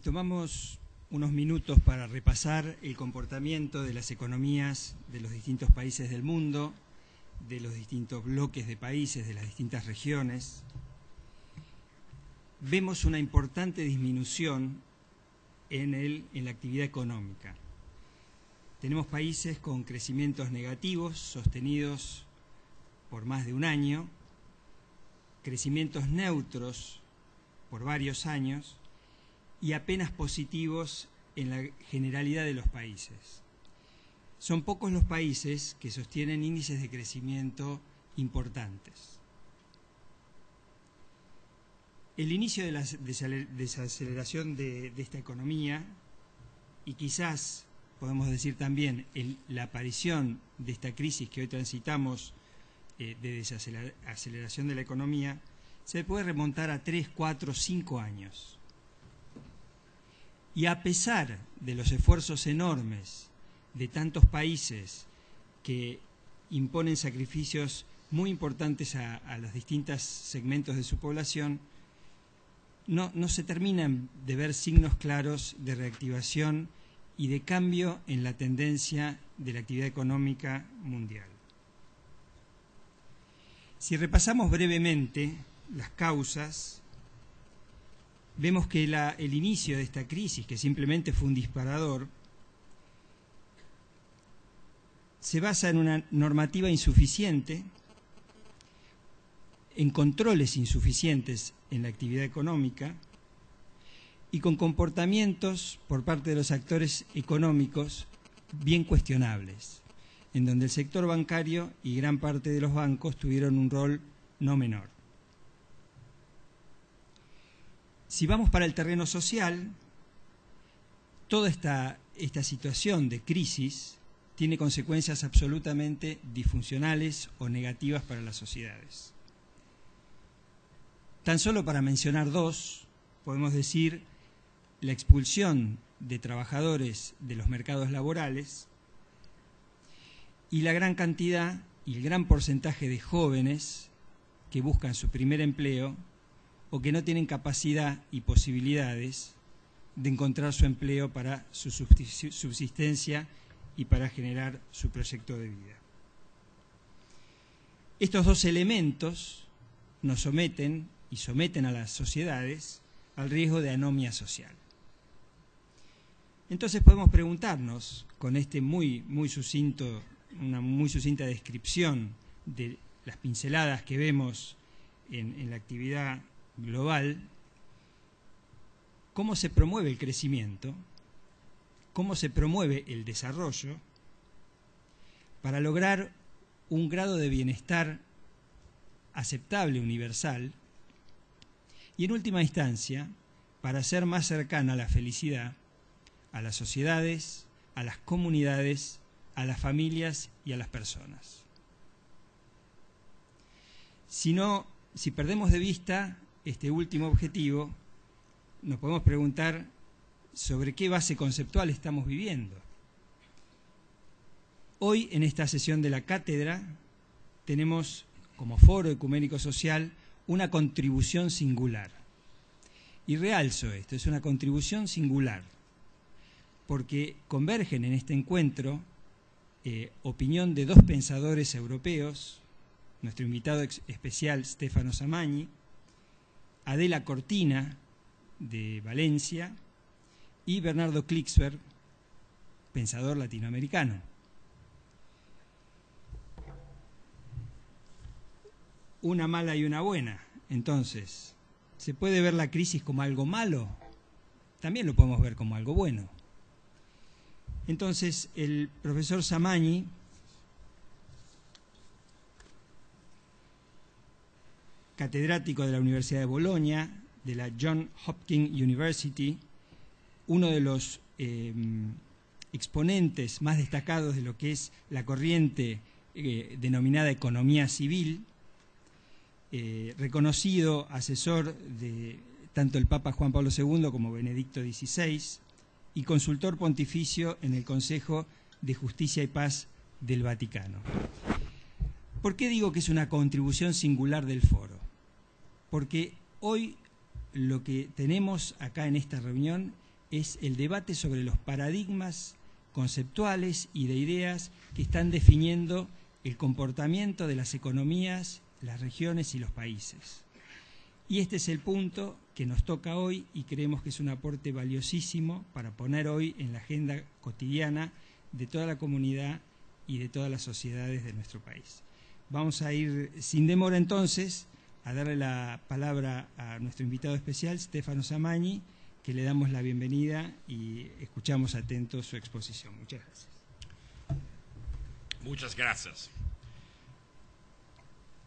Si tomamos unos minutos para repasar el comportamiento de las economías de los distintos países del mundo, de los distintos bloques de países, de las distintas regiones, vemos una importante disminución en, en la actividad económica. Tenemos países con crecimientos negativos sostenidos por más de un año, crecimientos neutros por varios años, y apenas positivos en la generalidad de los países. Son pocos los países que sostienen índices de crecimiento importantes. El inicio de la desaceleración de, esta economía y quizás podemos decir también la aparición de esta crisis que hoy transitamos eh, de desaceleración de la economía se puede remontar a 3, 4, cinco años. Y a pesar de los esfuerzos enormes de tantos países que imponen sacrificios muy importantes a, los distintos segmentos de su población, no se terminan de ver signos claros de reactivación y de cambio en la tendencia de la actividad económica mundial. Si repasamos brevemente las causas vemos que el inicio de esta crisis, que simplemente fue un disparador, se basa en una normativa insuficiente, en controles insuficientes en la actividad económica y con comportamientos por parte de los actores económicos bien cuestionables, en donde el sector bancario y gran parte de los bancos tuvieron un rol no menor. Si vamos para el terreno social, toda esta, situación de crisis tiene consecuencias absolutamente disfuncionales o negativas para las sociedades. Tan solo para mencionar dos, podemos decir la expulsión de trabajadores de los mercados laborales y la gran cantidad y el gran porcentaje de jóvenes que buscan su primer empleo o que no tienen capacidad y posibilidades de encontrar su empleo para su subsistencia y para generar su proyecto de vida. Estos dos elementos nos someten y someten a las sociedades al riesgo de anomia social. Entonces podemos preguntarnos, con este muy, muy sucinto, una muy sucinta descripción de las pinceladas que vemos en, en la actividad global, cómo se promueve el crecimiento, cómo se promueve el desarrollo para lograr un grado de bienestar aceptable, universal, y en última instancia, para ser más cercana a la felicidad, a las sociedades, a las comunidades, a las familias y a las personas. Si no, si perdemos de vista este último objetivo, nos podemos preguntar sobre qué base conceptual estamos viviendo. Hoy, en esta sesión de la cátedra, tenemos como foro ecuménico social una contribución singular. Y realzo esto, es una contribución singular, porque convergen en este encuentro eh, opinión de dos pensadores europeos, nuestro invitado especial Stefano Samagni, Adela Cortina, de Valencia, y Bernardo Klicksberg, pensador latinoamericano. Una mala y una buena. Entonces, ¿se puede ver la crisis como algo malo? También lo podemos ver como algo bueno. Entonces, el profesor Zamañi... catedrático de la Universidad de Bolonia, de la John Hopkins University, uno de los eh, exponentes más destacados de lo que es la corriente eh, denominada economía civil, eh, reconocido asesor de tanto el Papa Juan Pablo II como Benedicto XVI y consultor pontificio en el Consejo de Justicia y Paz del Vaticano. ¿Por qué digo que es una contribución singular del foro? porque hoy lo que tenemos acá en esta reunión es el debate sobre los paradigmas conceptuales y de ideas que están definiendo el comportamiento de las economías, las regiones y los países. Y este es el punto que nos toca hoy y creemos que es un aporte valiosísimo para poner hoy en la agenda cotidiana de toda la comunidad y de todas las sociedades de nuestro país. Vamos a ir sin demora entonces a darle la palabra a nuestro invitado especial, Stefano Samañi, que le damos la bienvenida y escuchamos atentos su exposición. Muchas gracias. Muchas gracias.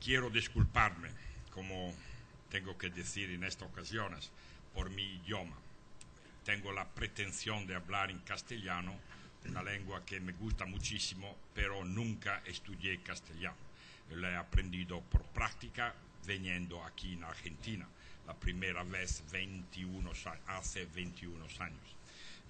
Quiero disculparme, como tengo que decir en estas ocasiones, por mi idioma. Tengo la pretensión de hablar en castellano, una lengua que me gusta muchísimo, pero nunca estudié castellano. Lo he aprendido por práctica, veniendo aquí en Argentina, la primera vez hace 21 años.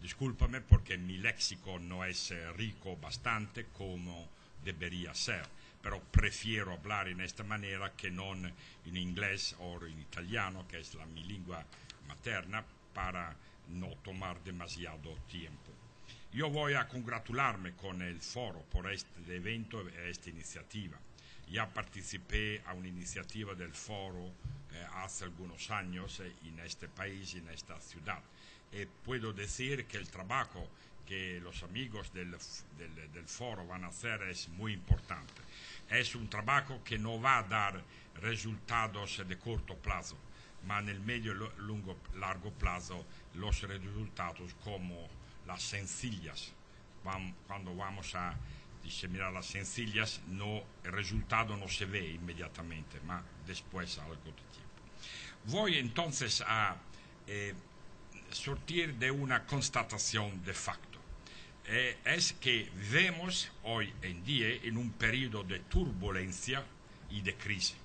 Discúlpame porque mi léxico no es eh, rico bastante como debería ser, pero prefiero hablar en esta manera que no en inglés o en italiano, que es la, mi lengua materna, para no tomar demasiado tiempo. Yo voy a congratularme con el foro por este evento, esta iniciativa. Ya participé a una iniciativa del foro eh, hace algunos años eh, en este país, en esta ciudad. y eh, puedo decir que el trabajo que los amigos del, foro van a hacer es muy importante. Es un trabajo que no va a dar resultados de corto plazo, ma en el medio e largo plazo los resultados como las sencillas, cuando vamos a dice, mira, las sencillas no, el resultado no se ve inmediatamente, ma después algo de tiempo. Voy entonces a eh, sortir de una constatación de facto. Eh, es que vemos hoy en día en un periodo de turbulencia y de crisis.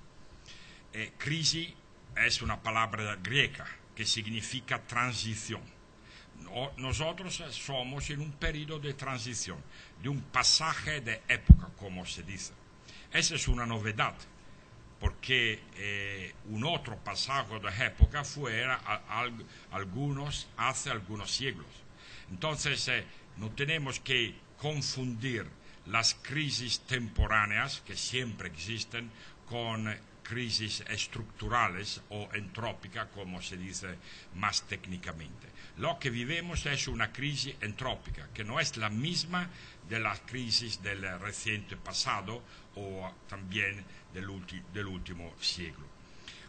Eh, crisis es una palabra griega que significa transición nosotros somos en un periodo de transición, de un pasaje de época, como se dice. Esa es una novedad, porque eh, un otro pasaje de época fue algunos, hace algunos siglos. Entonces, eh, no tenemos que confundir las crisis temporáneas que siempre existen con crisis estructurales o entrópica, como se dice más técnicamente. Lo que vivimos es una crisis entrópica, que no es la misma de la crisis del reciente pasado o también del, último siglo.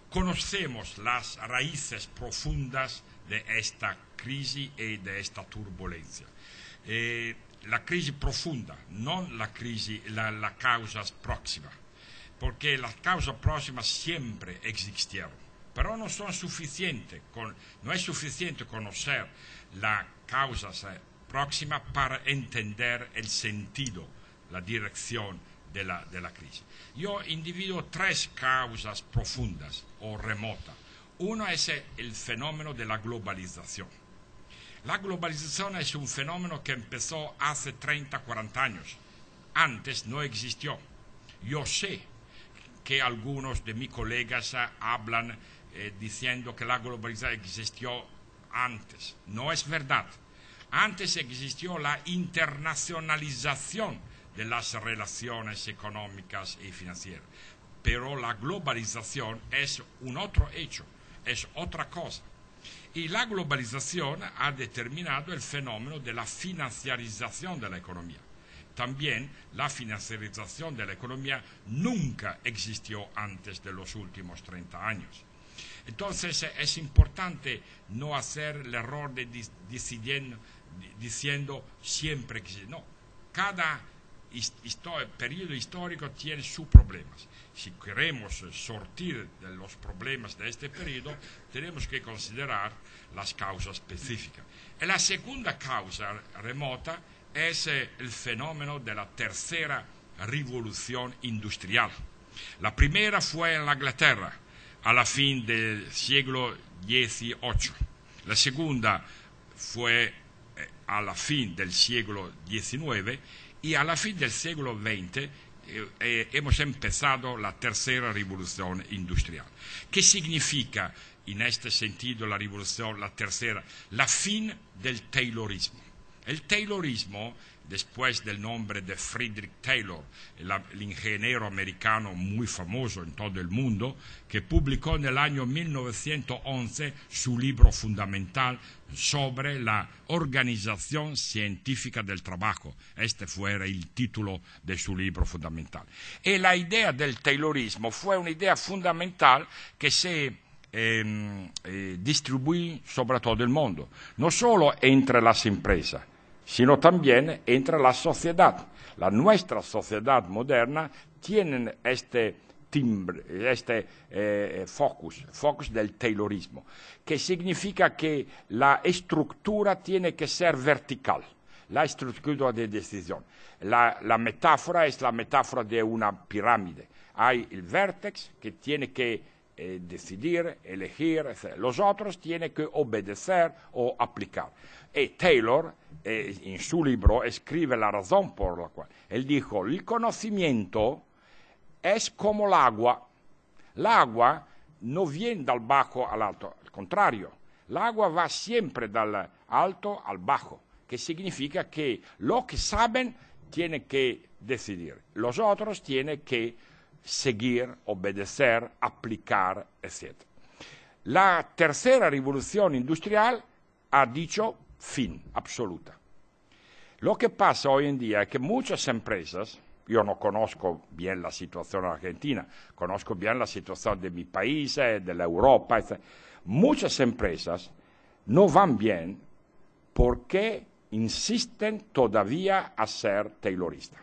Conocemos las raíces profundas de esta crisis y de esta turbulencia. Eh, la crisis profunda, no la, crisis la, causa próxima porque las causas próximas siempre existieron, pero no, son suficientes no es suficiente conocer las causas próximas para entender el sentido, la dirección de la, de la crisis. Yo individuo tres causas profundas o remotas. Una es el fenómeno de la globalización. La globalización es un fenómeno que empezó hace 30, 40 años. Antes no existió. Yo sé que algunos de mis colegas eh, hablan eh, diciendo que la globalización existió antes. No es verdad. Antes existió la internacionalización de las relaciones económicas y financieras. Pero la globalización es un otro hecho, es otra cosa. Y la globalización ha determinado el fenómeno de la financiarización de la economía. También la financiarización de la economía nunca existió antes de los últimos 30 años. Entonces eh, es importante no hacer el error de diciendo siempre que no, cada periodo histórico tiene sus problemas. Si queremos eh, sortir de los problemas de este periodo, tenemos que considerar las causas específicas. Y la segunda causa remota es el fenómeno de la tercera revolución industrial. La primera fue en la Inglaterra a la fin del siglo XVIII. La segunda fue eh, a la fin del siglo XIX y a la fin del siglo XX eh, eh, hemos empezado la tercera revolución industrial. ¿Qué significa en este sentido la revolución, la tercera? La fin del Taylorismo. El Taylorismo, después del nombre de Friedrich Taylor, el, ingeniero americano muy famoso en todo el mundo, que publicó en el año 1911 su libro fundamental sobre la organización científica del trabajo. Este fue el título de su libro fundamental. Y la idea del Taylorismo fue una idea fundamental que se Ehm, eh, distribuir sobre todo el mundo, no solo entre las empresas, sino también entre la sociedad. La nuestra sociedad moderna tiene este timbre, este eh, eh, focus, del taylorismo, que significa que la estructura tiene que ser vertical, la estructura de decisión. La, metáfora es la metáfora de una pirámide. Hay el vértex que tiene que eh, decidir, elegir, etc. Los otros tienen que obedecer o aplicar. Eh, Taylor, eh, en su libro, escribe la razón por la cual. Él dijo, el conocimiento es como el agua. El agua no viene del bajo al alto, al contrario. El agua va siempre del alto al bajo, que significa que lo que saben tienen que decidir, los otros tienen que seguir, obedecer, aplicar, etc. La tercera revolución industrial ha dicho fin, absoluta. Lo que pasa hoy en día es que muchas empresas, yo no conozco bien la situación argentina, conozco bien la situación de mi país, de la Europa, etc. Muchas empresas no van bien porque insisten todavía a ser taylorista.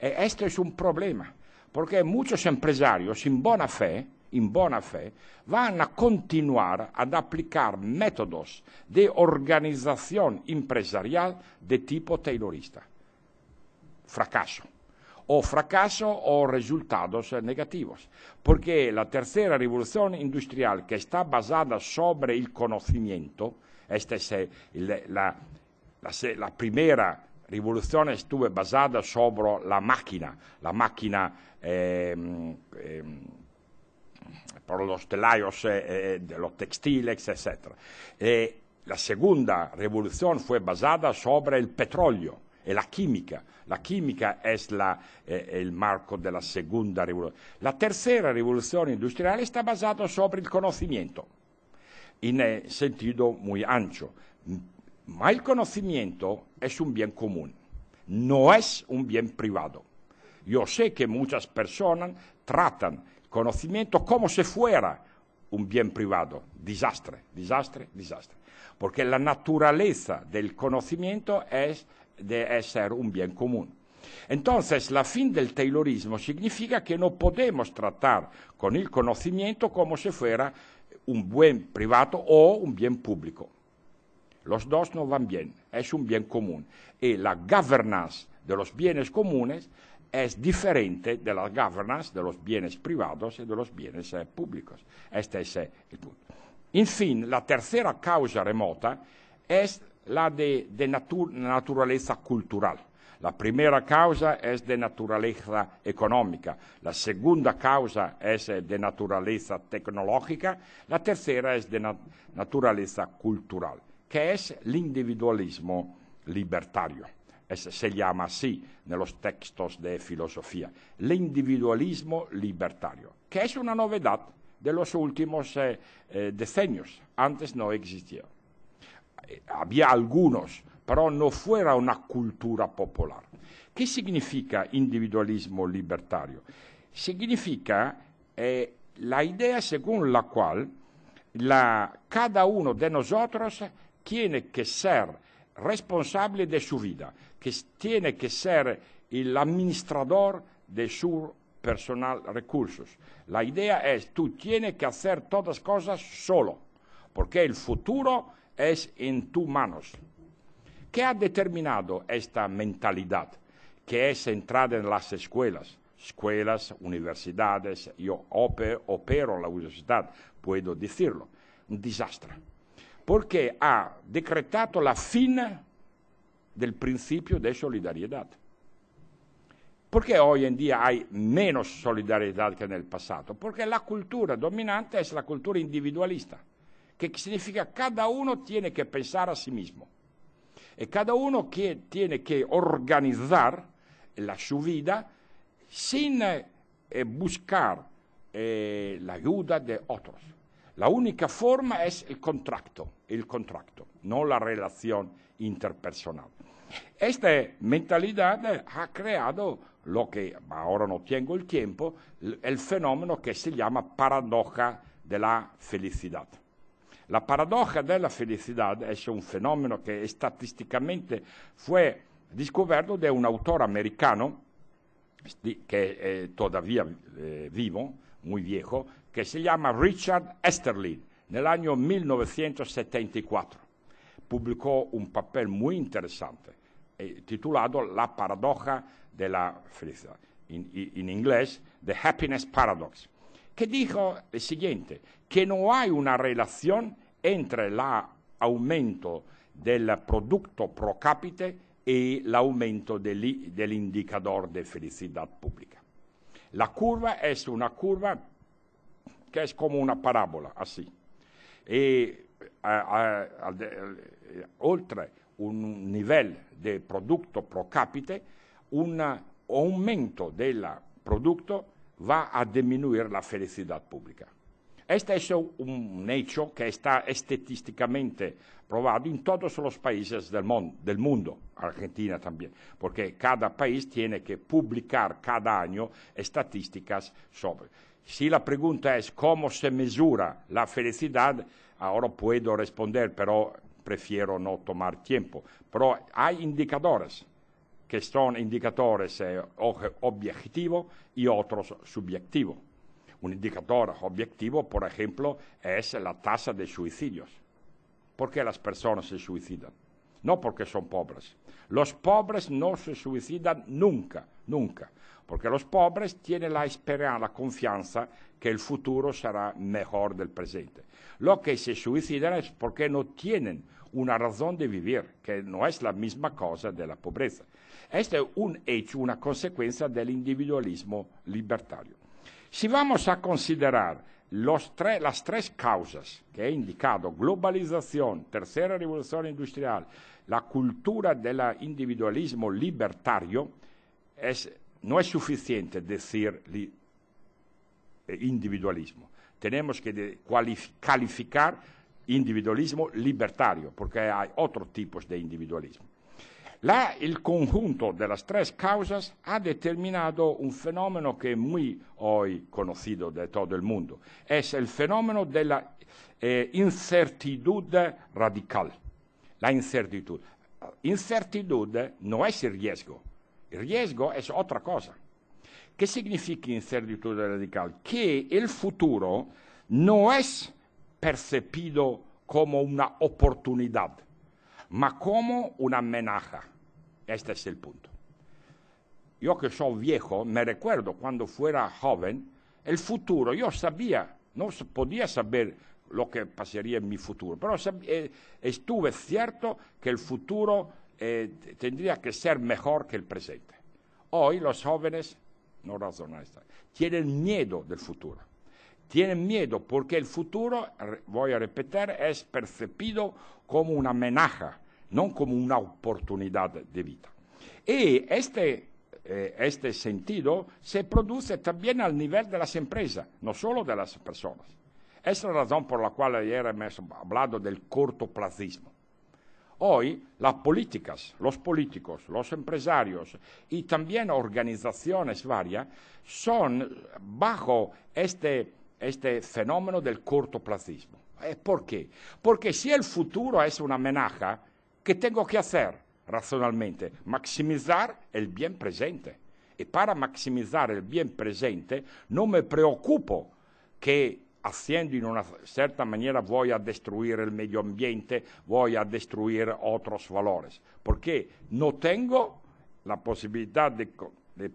E esto es un problema. Porque muchos empresarios en buena fe, buena fe, van a continuar a aplicar métodos de organización empresarial de tipo taylorista. Fracaso. O fracaso o resultados negativos. Porque la tercera revolución industrial, que está basada sobre el conocimiento, esta es la, la primera rivoluzione estuve basata sobre la máquina, la macchina ehm, ehm, per eh, por los telayos, eh, los textiles, etc. E la seconda rivoluzione fu basata sobre el petróleo e la chimica. La chimica è, la, è, è, il marco della seconda rivoluzione. La terza rivoluzione industriale sta basata sopra il conoscimento, in eh, sentito molto ampio. mal conocimiento es un bien común, no es un bien privado. Yo sé que muchas personas tratan conocimiento como si fuera un bien privado. Desastre, desastre, desastre. Porque la naturaleza del conocimiento es de ser un bien común. Entonces, la fin del Taylorismo significa que no podemos tratar con el conocimiento como si fuera un bien privado o un bien público. Los dos no van bien, es un bien común. Y la governance de los bienes comunes es diferente de la governance de los bienes privados y de los bienes eh, públicos. Este es eh, el punto. En fin, la tercera causa remota es la de, naturaleza cultural. La primera causa es de naturaleza económica, la segunda causa es eh, de naturaleza tecnológica, la tercera es de naturaleza cultural que es el individualismo libertario. se llama así en los textos de filosofía, el individualismo libertario, que es una novedad de los últimos eh, eh, decenios. Antes no existía. Eh, había algunos, pero no fuera una cultura popular. ¿Qué significa individualismo libertario? Significa la idea según la cual cada uno de nosotros tiene que ser responsable de su vida, que tiene que ser el administrador de sus personal recursos. La idea es, tú tienes que hacer todas cosas solo, porque el futuro es en tus manos. ¿Qué ha determinado esta mentalidad que es centrada en las escuelas? Escuelas, universidades, yo opero, la universidad, puedo decirlo. Un desastre perché ha decretato la fine del principio di solidarietà. Perché oggi en día hay menos solidaridad que en el pasado? la cultura dominante è la cultura individualista, che significa che cada uno tiene che pensare a sí mismo. e cada uno que tiene che organizzare la su vita sin buscare eh, eh la ayuda de otros. La única forma es el contrato, el contrato, no la relación interpersonal. Esta mentalidad ha creado lo que, ahora no tengo el tiempo, el fenómeno que se llama paradoja de la felicidad. La paradoja de la felicidad es un fenómeno que estadísticamente fue descubierto de un autor americano que eh, todavía eh, vivo, muy viejo, que se llama Richard Esterlin, el año 1974. Publicó un papel muy interesante eh, titulado La paradoja de la felicidad, en inglés The Happiness Paradox, que dijo lo siguiente, que no hay una relación entre el aumento del producto pro capite y el aumento del indicador de felicidad pública. La curva es una curva que es como una parábola, así. Y oltre un nivel de producto... pro capite, un aumento del producto va a disminuir la felicidad pública. Este es un hecho que está estadísticamente probado en todos los países del, mundo, Argentina también, porque cada país tiene que publicar cada año estadísticas sobre. Si la pregunta es cómo se mesura la felicidad, ahora puedo responder, pero prefiero no tomar tiempo. Pero hay indicadores que son indicadores eh, objetivos y otros subjetivos. Un indicador objetivo, por ejemplo, es la tasa de suicidios. ¿Por qué las personas se suicidan? No porque son pobres, los pobres no se suicidan nunca, nunca, porque los pobres tienen la esperanza, la confianza que el futuro será mejor del presente. Lo que se suicidan es porque no tienen una razón de vivir, que no es la misma cosa de la pobreza. Este es un hecho, una consecuencia del individualismo libertario. Si vamos a considerar las tres causas que he indicado, globalización, tercera revolución industrial, la cultura del individualismo libertario, no es suficiente decir eh, individualismo. Tenemos que calificar individualismo libertario, porque hay otros tipos de individualismo. La, el conjunto de las tres causas ha determinado un fenómeno que es muy hoy conocido de todo el mundo. Es el fenómeno de la eh, incertidumbre radical. La incertidumbre. Incertidumbre no es el riesgo. El riesgo es otra cosa. ¿Qué significa incertidumbre radical? Que el futuro no es percibido como una oportunidad, sino como una amenaza. Este es el punto. Yo que soy viejo, me recuerdo cuando fuera joven, el futuro, yo sabía, no podía saber lo que pasaría en mi futuro, pero eh, estuve cierto que el futuro eh, tendría que ser mejor que el presente. Hoy los jóvenes no razonan, tienen miedo del futuro. Tienen miedo porque el futuro, voy a repetir, es percibido como una amenaza no como una oportunidad de vida. Y e este, eh, este, sentido se produce también al nivel de las empresas, no solo de las personas. es la razón por la cual ayer hemos hablado del cortoplacismo. Hoy las políticas, los políticos, los empresarios y también organizaciones varias son bajo este, este fenómeno del cortoplacismo. Eh, ¿Por qué? Porque si el futuro es una amenaza, ¿Qué tengo que hacer racionalmente? Maximizar el bien presente. Y para maximizar el bien presente, no me preocupo que haciendo in una certa maniera voy a destruir el medio ambiente, voy a destruir otros valores, porque no tengo la posibilidad de, de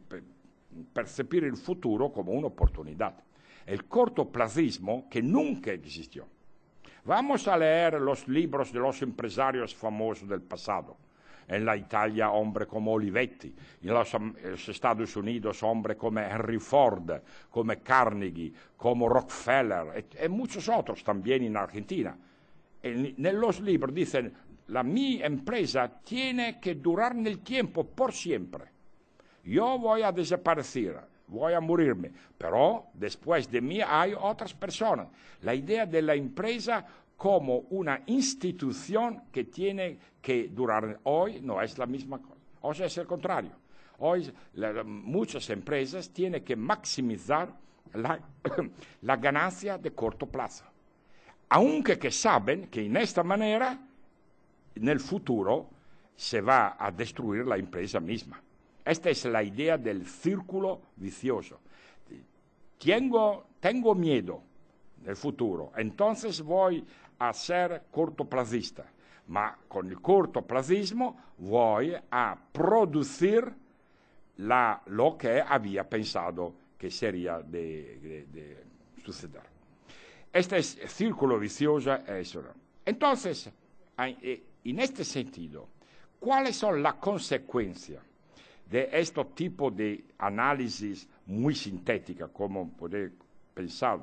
percepir el futuro como una oportunidad. El cortoplacismo que nunca existió. Vamos a leer los libros de los empresarios famosos del pasado. En la Italia, hombres como Olivetti, en los, em, Estados Unidos, hombres como Henry Ford, como Carnegie, como Rockefeller, y, e muchos otros también en Argentina. En, en los libros dicen, la mi empresa tiene que durar en el tiempo por siempre. Yo voy a desaparecer voy a morirme, pero después de mí hay otras personas. La idea de la empresa como una institución que tiene que durar hoy no es la misma cosa, o sea, es el contrario. Hoy muchas empresas tienen que maximizar la, ganancia de corto plazo, aunque saben que en esta manera, en el futuro, se va a destruir la empresa misma. Esta es la idea del círculo vicioso. Tengo, miedo del futuro, entonces voy a ser cortoplacista, ma con el cortoplacismo voy a producir lo que había pensado que sería de, suceder. Este es el círculo vicioso. Entonces, eh, en este sentido, ¿cuáles son las consecuencias? de este tipo de análisis muy sintética, como puede pensar,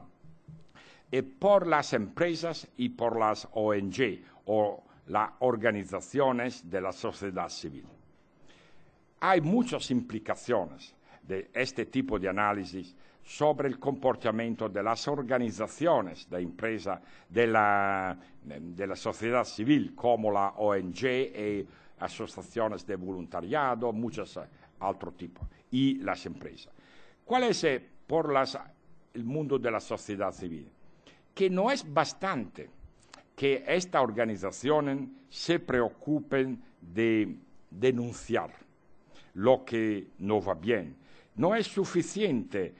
eh, por las empresas y por las ONG o las organizaciones de la sociedad civil. Hay muchas implicaciones de este tipo de análisis sobre el comportamiento de las organizaciones de empresa de la, sociedad civil como la ONG y eh, asociaciones de voluntariado, muchos eh, otros tipo, y las empresas. ¿Cuál es eh, el mundo de la sociedad civil? Que no es bastante que estas organizaciones se preocupen de denunciar lo que no va bien. No es suficiente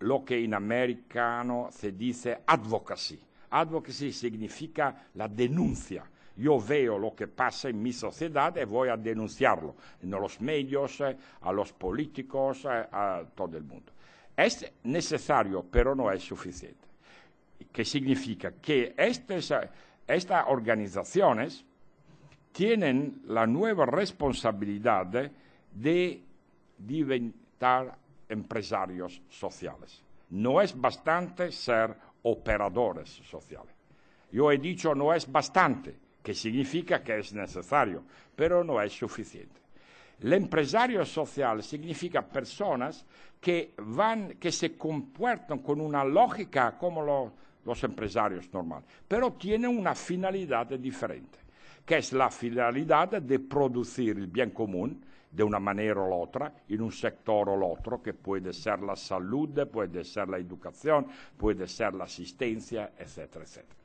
lo que en americano se dice advocacy. Advocacy significa la denuncia yo veo lo que pasa en mi sociedad y voy a denunciarlo en los medios, eh, a los políticos, eh, a todo el mundo. Es necesario, pero no es suficiente. ¿Qué significa? Que estas, eh, estas organizaciones tienen la nueva responsabilidad de diventar empresarios sociales. No es bastante ser operadores sociales. Yo he dicho no es bastante, que significa que es necesario, pero no es suficiente. El empresario social significa personas que, se comportan con una lógica como los empresarios normales, pero tienen una finalidad diferente, que es la finalidad de producir el bien común de una manera o la otra, en un sector o el otro, que puede ser la salud, puede ser la educación, puede ser la asistencia, etcétera, etcétera.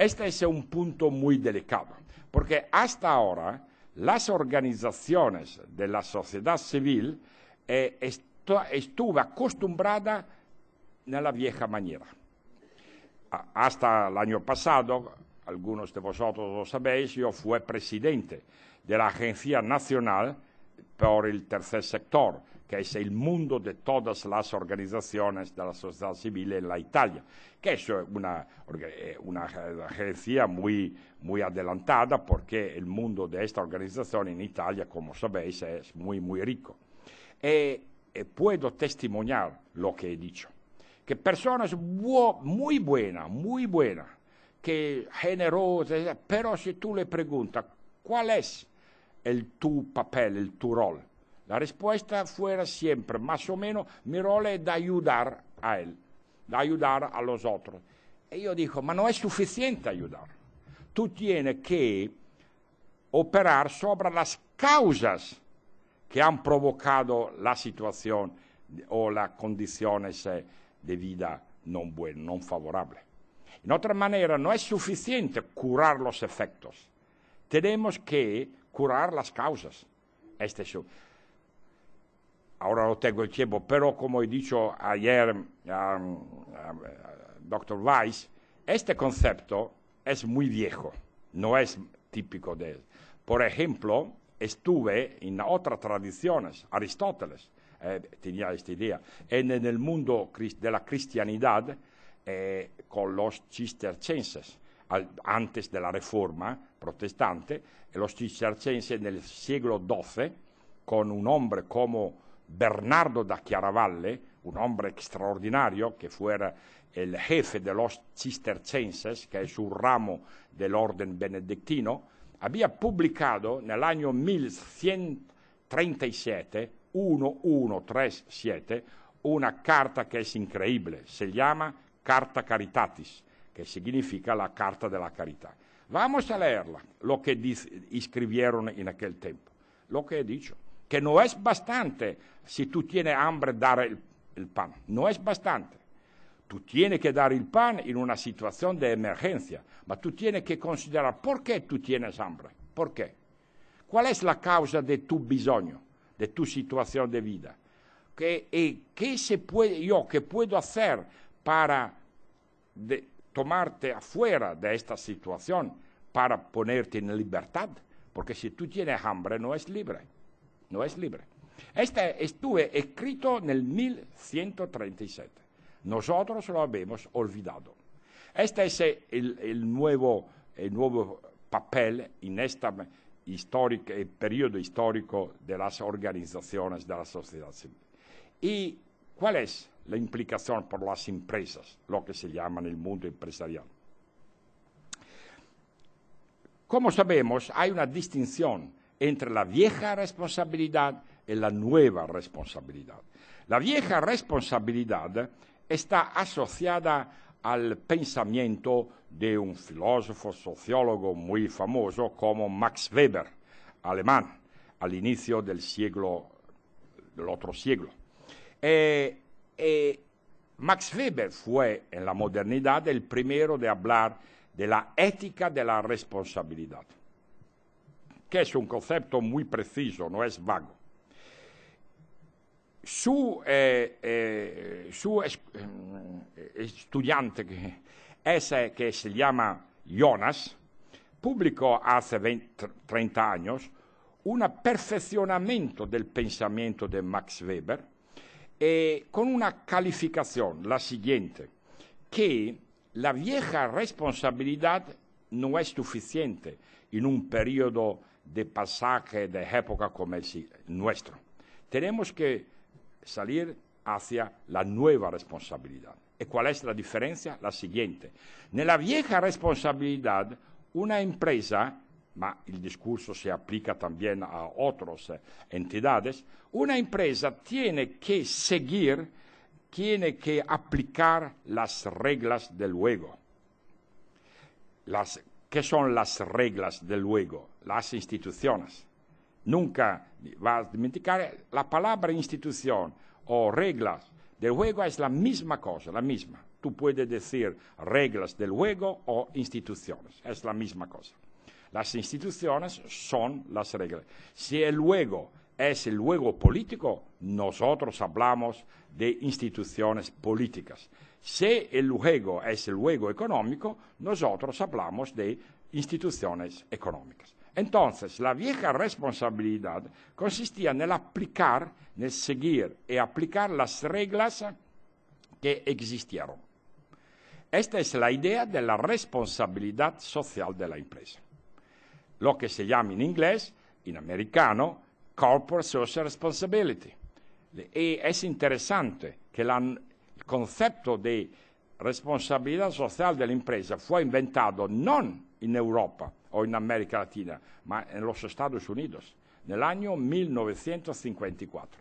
Este es un punto muy delicado, porque hasta ahora las organizaciones de la sociedad civil eh, estuvo acostumbrada a la vieja manera. Hasta el año pasado, algunos de vosotros lo sabéis, yo fui presidente de la Agencia Nacional por el tercer sector, que es el mundo de todas las organizaciones de la sociedad civil en la Italia, que es una, eh, una agencia muy, muy adelantada porque el mundo de esta organización en Italia, como sabéis, es muy, muy rico. Y e, e puedo testimoniar lo que he dicho, que personas muy buenas, muy buenas, que generosas, pero si tú le preguntas cuál es el tu papel, el tu rol? La respuesta fuera siempre, más o menos, mi rol es de ayudar a él, de ayudar a los otros. Y yo digo, ma no es suficiente ayudar. Tú tienes que operar sobre las causas que han provocado la situación o las condiciones eh, de vida no buenas, no favorables. En otra manera, no es suficiente curar los efectos. Tenemos que curar las causas. Este show. Ahora no tengo el tiempo, pero como he dicho ayer um, um, doctor Weiss, este concepto es muy viejo, no es típico de él. Por ejemplo, estuve en otras tradiciones, Aristóteles eh, tenía esta idea, en, el mundo de la cristianidad eh, con los cistercenses al, antes della Reforma protestante, e lo cistercense nel siglo XII, con un hombre come Bernardo da Chiaravalle, un hombre straordinario che fu il jefe de los cistercenses, che è un ramo dell'orden benedictino, había pubblicato nel año 1137, 1137, una carta che è incredibile, si chiama Carta Caritatis, significa la Carta de la Caridad. Vamos a leerla, lo que escribieron en aquel tiempo, lo que he dicho, que no es bastante si tú tienes hambre dar el, pan, no es bastante. Tú tienes que dar el pan en una situación de emergencia, pero tú tienes que considerar por qué tú tienes hambre, por qué. ¿Cuál es la causa de tu bisogno, de tu situación de vida? ¿Qué, qué e se puede, yo qué puedo hacer para tomarte afuera de esta situación para ponerte en libertad, porque si tú tienes hambre no es libre, no es libre. Este estuvo escrito en el 1137. Nosotros lo habíamos olvidado. Este es el, nuevo, papel en este periodo histórico de las organizaciones de la sociedad civil. ¿Y cuál es? la implicación por las empresas, lo que se llama en el mundo empresarial. Como sabemos, hay una distinción entre la vieja responsabilidad y la nueva responsabilidad. La vieja responsabilidad está asociada al pensamiento de un filósofo sociólogo muy famoso como Max Weber, alemán, al inicio del siglo, del otro siglo. Eh, eh, Max Weber fue en la modernidad el primero de hablar de la ética de la responsabilidad, que es un concepto muy preciso, no es vago. Su, eh, eh, estudiante, que, ese que se llama Jonas, publicó hace 30 años un perfeccionamiento del pensamiento de Max Weber, eh, con una calificación, la siguiente, que la vieja responsabilidad no es suficiente en un periodo de pasaje de época como el nuestro. Tenemos que salir hacia la nueva responsabilidad. ¿Y cuál es la diferencia? La siguiente. En la vieja responsabilidad, una empresa ma el discurso se aplica también a otras eh, entidades, una empresa tiene que seguir, tiene que aplicar las reglas del juego. ¿Qué son las reglas del juego? Las instituciones. Nunca vas a dimenticar la palabra institución o reglas del juego es la misma cosa, la misma. Tú puedes decir reglas del juego o instituciones, es la misma cosa. Las instituciones son las reglas. Si el juego es el juego político, nosotros hablamos de instituciones políticas. Si el juego es el juego económico, nosotros hablamos de instituciones económicas. Entonces, la vieja responsabilidad consistía en aplicar, en seguir y aplicar las reglas que existieron. Esta es la idea de la responsabilidad social de la empresa lo que se llama en inglés, en americano, Corporate Social Responsibility. Y es interesante que el concepto de responsabilidad social de la empresa... fue inventado no en Europa o en América Latina, sino en los Estados Unidos, en el año 1954.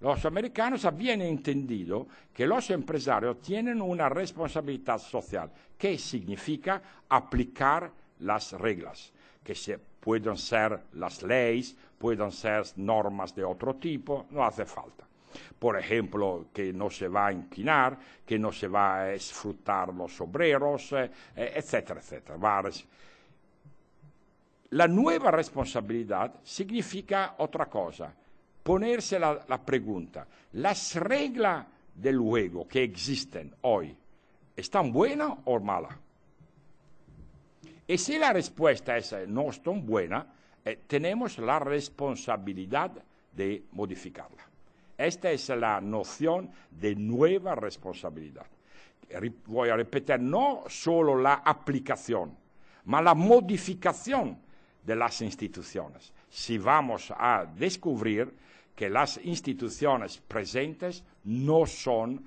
Los americanos habían entendido que los empresarios tienen una responsabilidad social, que significa aplicar las reglas que se, ser las leyes, puedan ser normas de otro tipo, no hace falta. Por ejemplo, que no se va a inquinar, que no se va a disfrutar los obreros, eh, eh, etcétera, etcétera. La nueva responsabilidad significa otra cosa, ponerse la, pregunta, ¿las reglas del juego que existen hoy están buenas o malas? Y si la respuesta es eh, no es tan buena, eh, tenemos la responsabilidad de modificarla. Esta es la noción de nueva responsabilidad. Eh, voy a repetir, no solo la aplicación, sino la modificación de las instituciones. Si vamos a descubrir que las instituciones presentes no son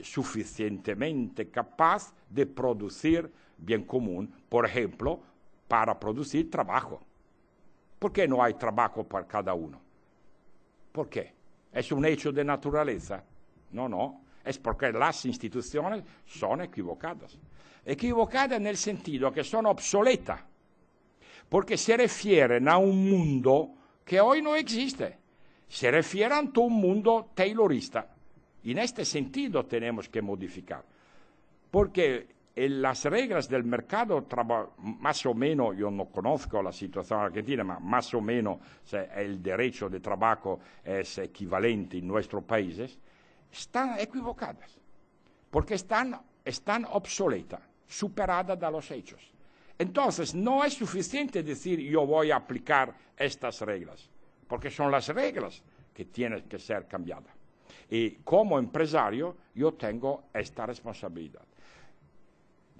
suficientemente capaces de producir bien común, por ejemplo, para producir trabajo. ¿Por qué no hay trabajo para cada uno? ¿Por qué? ¿Es un hecho de naturaleza? No, no. Es porque las instituciones son equivocadas. Equivocadas en el sentido que son obsoletas, porque se refieren a un mundo que hoy no existe. Se refieren a un mundo taylorista. En este sentido tenemos que modificar, porque las reglas del mercado, más o menos, yo no conozco la situación argentina, pero más o menos el derecho de trabajo es equivalente en nuestros países, están equivocadas, porque están, están obsoletas, superadas de los hechos. Entonces, no es suficiente decir yo voy a aplicar estas reglas, porque son las reglas que tienen que ser cambiadas. Y como empresario, yo tengo esta responsabilidad.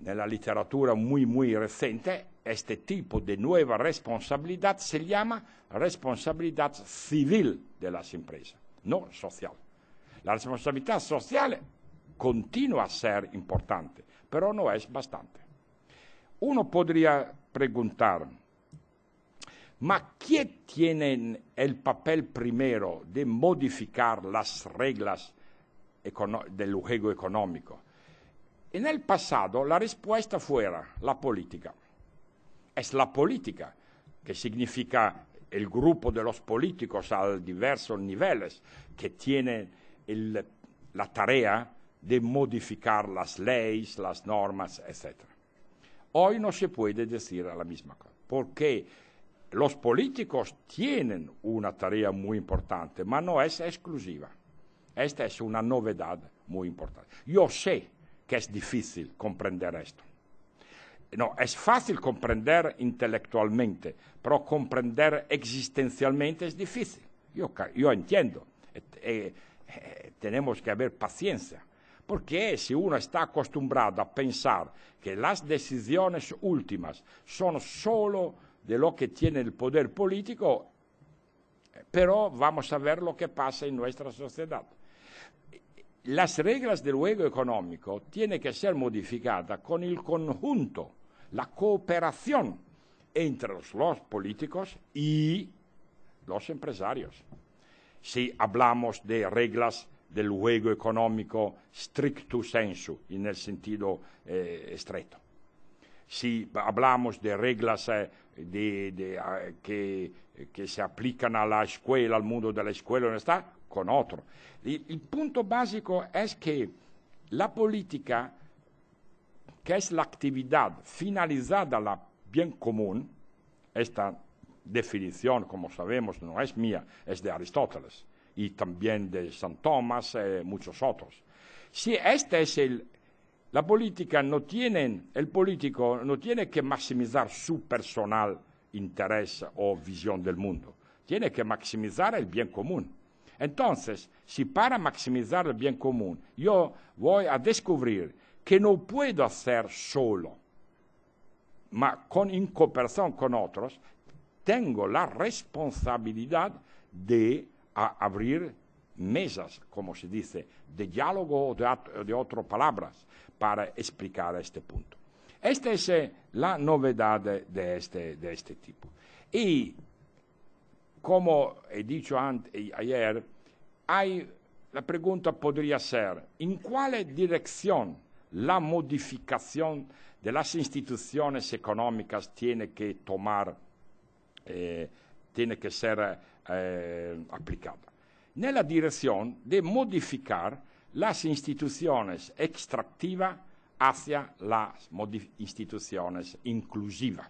En la literatura muy, muy reciente, este tipo de nueva responsabilidad se llama responsabilidad civil de las empresas, no social. La responsabilidad social continúa a ser importante, pero no es bastante. Uno podría preguntar, ¿ma quién tiene el papel primero de modificar las reglas del juego económico? En el pasado la respuesta fuera la política. Es la política, que significa el grupo de los políticos a diversos niveles, que tiene la tarea de modificar las leyes, las normas, etc. Hoy no se puede decir la misma cosa, porque los políticos tienen una tarea muy importante, pero no es exclusiva. Esta es una novedad muy importante. Yo sé que es difícil comprender esto. No, es fácil comprender intelectualmente, pero comprender existencialmente es difícil. Yo, entiendo. Eh, eh, eh, tenemos que haber paciencia. Porque si uno está acostumbrado a pensar que las decisiones últimas son solo de lo que tiene el poder político, pero vamos a ver lo que pasa en nuestra sociedad las reglas del juego económico tienen que ser modificadas con el conjunto, la cooperación entre los, políticos y los empresarios. Si hablamos de reglas del juego económico stricto sensu, en el sentido eh, estrecho. Si hablamos de reglas eh, ah, que, que, se aplican a la escuela, al mundo de la escuela, ¿no está? otro. el punto básico es que la política, que es la actividad finalizada a bien común, esta definición, como sabemos, no es mía, es de Aristóteles y también de San Tomás y eh, muchos otros. Si esta es el, la política, no tiene el político no tiene que maximizar su personal interés o visión del mundo, tiene que maximizar el bien común. Entonces, si para maximizar el bien común yo voy a descubrir que no puedo hacer solo, ma con, en cooperación con otros, tengo la responsabilidad de abrir mesas, como se dice, de diálogo o de, otras palabras, para explicar este punto. Esta es eh, la novedad de este, de este tipo. Y como he dicho eh, ayer, la pregunta podría ser, ¿en cuál dirección la modificación de las instituciones económicas tiene que tomar, eh, tiene que ser eh, aplicada? En la dirección de modificar las instituciones extractivas hacia las instituciones inclusivas.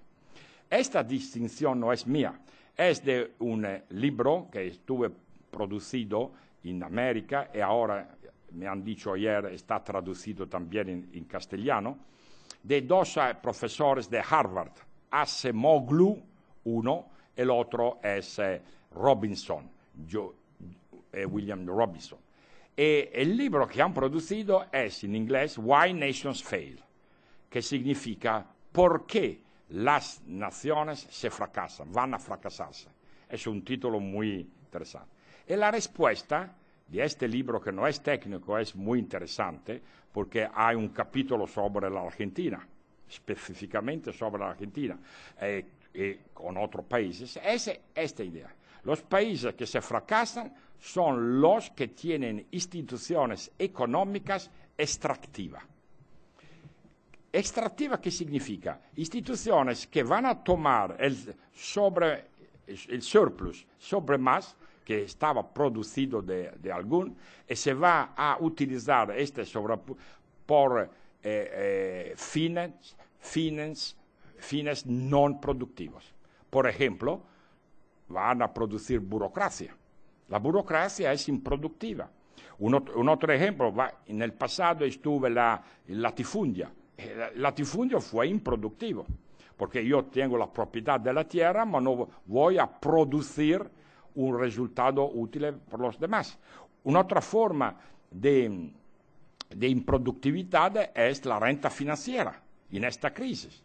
Esta distinción no es mía, Este un libro que estuve producido en América y ahora me han dicho ayer está traducido también en, en castellano, de dos eh, profesores de Harvard, Asemoglu, uno, el otro es eh, Robinson, yo, eh, William Robinson. E il libro che hanno prodotto è in inglese Why Nations Fail, che significa perché Las naciones se fracasan, van a fracasarse. Es un título muy interesante. Y la respuesta de este libro, que no es técnico, es muy interesante, porque hay un capítulo sobre la Argentina, específicamente sobre la Argentina, y eh, eh, con otros países, es esta idea. Los países que se fracasan son los que tienen instituciones económicas extractivas. Extractiva, ¿qué significa? Instituciones que van a tomar el, sobre, el surplus, sobre más, que estaba producido de, algún, y e se va a utilizar este sobre, por eh, eh, fines, no productivos. Por ejemplo, van a producir burocracia. La burocracia es improductiva. Un otro, ejemplo, en el pasado estuve la latifundia el latifundio fue improductivo, porque yo tengo la propiedad de la tierra, pero no voy a producir un resultado útil para los demás. Una otra forma de, de improductividad es la renta financiera en esta crisis.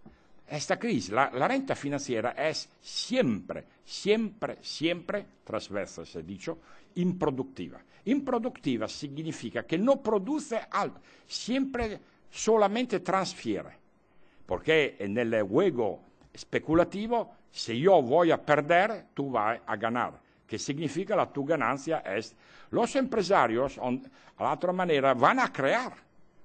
Esta crisis, la, renta financiera es siempre, siempre, siempre, tres se he dicho, improductiva. Improductiva significa que no produce algo, siempre solamente transfiere, porque en el juego especulativo si yo voy a perder, tú vas a ganar, que significa la tu ganancia es. Los empresarios, a la otra manera, van a crear,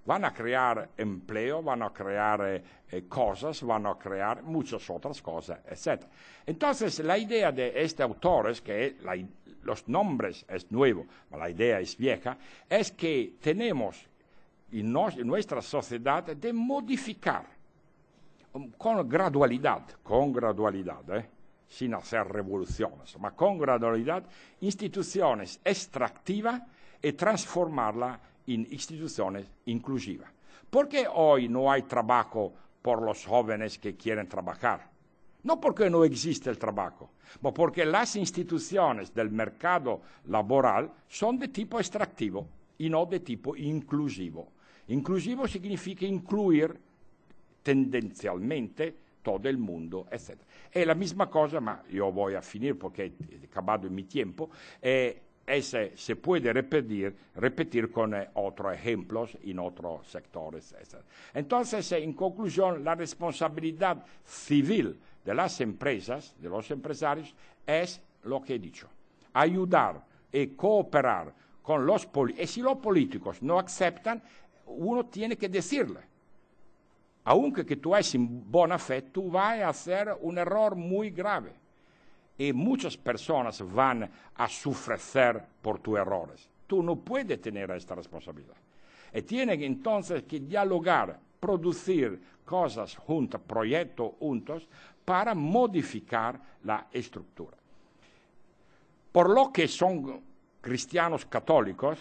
van a crear empleo, van a crear eh, cosas, van a crear muchas otras cosas, etc. Entonces, la idea de este autor es que los nombres es nuevo, la idea es vieja, es que tenemos y nuestra sociedad de modificar um, con gradualidad, con gradualidad, eh, sin hacer revoluciones, pero con gradualidad, instituciones extractivas y e transformarlas en instituciones inclusivas. ¿Por qué hoy no hay trabajo por los jóvenes que quieren trabajar? No porque no existe el trabajo, sino porque las instituciones del mercado laboral son de tipo extractivo y no de tipo inclusivo. Inclusivo significa incluir tendencialmente todo el mundo, etc. Es la misma cosa, ma yo voy a finir porque he acabado mi tiempo, se puede repetir, con otros ejemplos en otros sectores. Etc. Entonces, en eh, conclusión, la responsabilidad civil de las empresas, de los empresarios, es lo que he dicho. Ayudar y e cooperar con los políticos. Y e si los políticos no aceptan, uno tiene que decirle. Aunque que tú hayas sin buena fe, tú vas a hacer un error muy grave. Y muchas personas van a sufrir por tus errores. Tú no puedes tener esta responsabilidad. Y tienes entonces que dialogar, producir cosas juntas, proyectos juntos, para modificar la estructura. Por lo que son cristianos católicos,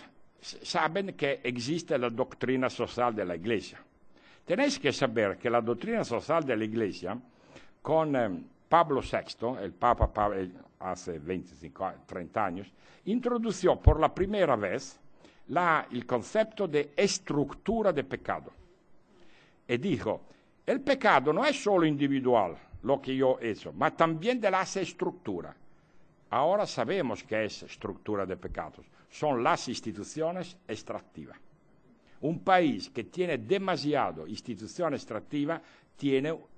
saben que existe la doctrina social de la Iglesia. Tenéis que saber que la doctrina social de la Iglesia, con eh, Pablo VI, el Papa hace 25, 30 años, introdujo por la primera vez la, el concepto de estructura de pecado. Y dijo, el pecado no es solo individual, lo que yo he hecho, sino también de la estructura. Ahora sabemos que es estructura de pecados son las instituciones extractivas. Un país que tiene demasiado institución extractiva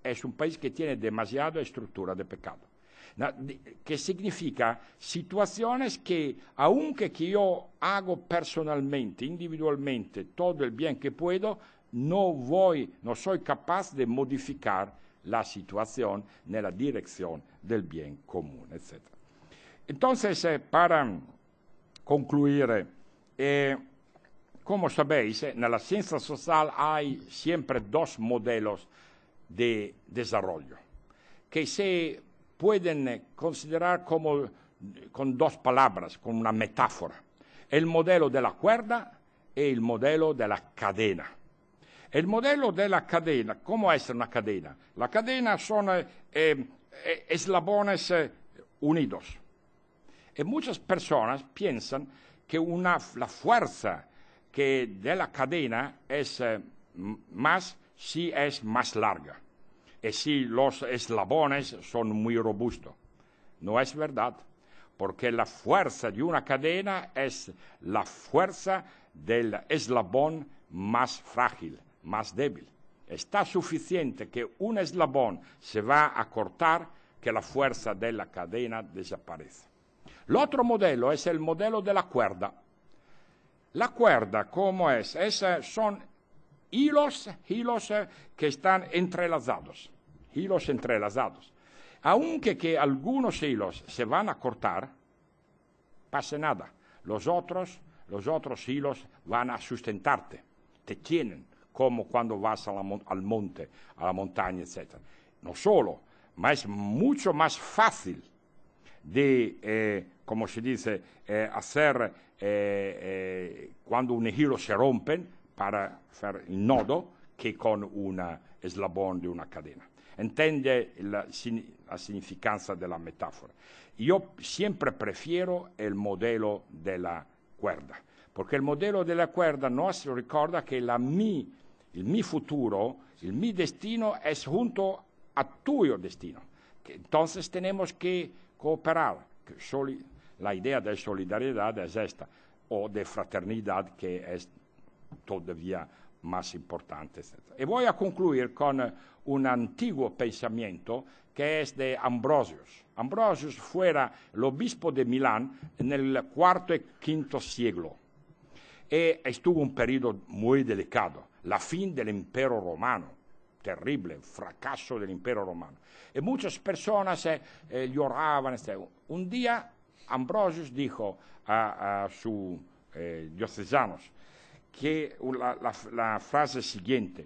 es un país que tiene demasiada estructura de pecado. Que significa situaciones que, aunque yo hago personalmente, individualmente, todo el bien que puedo, no, voy, no soy capaz de modificar la situación en la dirección del bien común, etc. Entonces, eh, para concluir eh, eh, como sabéis, eh, en la ciencia social hay siempre dos modelos de desarrollo que se pueden considerar como con dos palabras, con una metáfora. El modelo de la cuerda y el modelo de la cadena. el modelo de la cadena, come es una cadena? La cadena son eslabones unidos. Y muchas personas piensan que la fuerza de la cadena es eh, más si es más larga y si los eslabones son muy robustos. No es verdad, porque la fuerza de una cadena es la fuerza del eslabón más frágil, más débil. Está suficiente que un eslabón se va a cortar que la fuerza de la cadena desaparece. El otro modelo es el modelo de la cuerda. La cuerda, ¿cómo es? es eh, son hilos, hilos eh, que están entrelazados, hilos entrelazados. Aunque que algunos hilos se van a cortar, pasa nada. Los otros, los otros hilos van a sustentarte, te tienen, como cuando vas al monte, a la montaña, etc. No solo, es mucho más fácil de, eh, como se dice, eh, hacer eh, cuando un hilo se rompe para hacer el nodo que con un eslabón de una cadena. Entiende la, significancia significanza de la metáfora. Yo siempre prefiero el modelo de la cuerda, porque el modelo de la cuerda nos recuerda que mi, el mi futuro, el mi destino es junto a tuyo destino. Entonces tenemos que Cooperar, La idea de solidaridad es esta, o de fraternidad que es todavía más importante. Y voy a concluir con eh, un antiguo pensamiento que es de Ambrosius. Ambrosius fuera el obispo de Milán en el cuarto y quinto siglo. Y e estuvo un periodo muy delicado, la fin del imperio romano terrible fracaso del Imperio Romano. Y e muchas personas eh, eh, lloraban. Este, un día Ambrosius dijo a, sus eh, diocesanos que la, la, frase siguiente,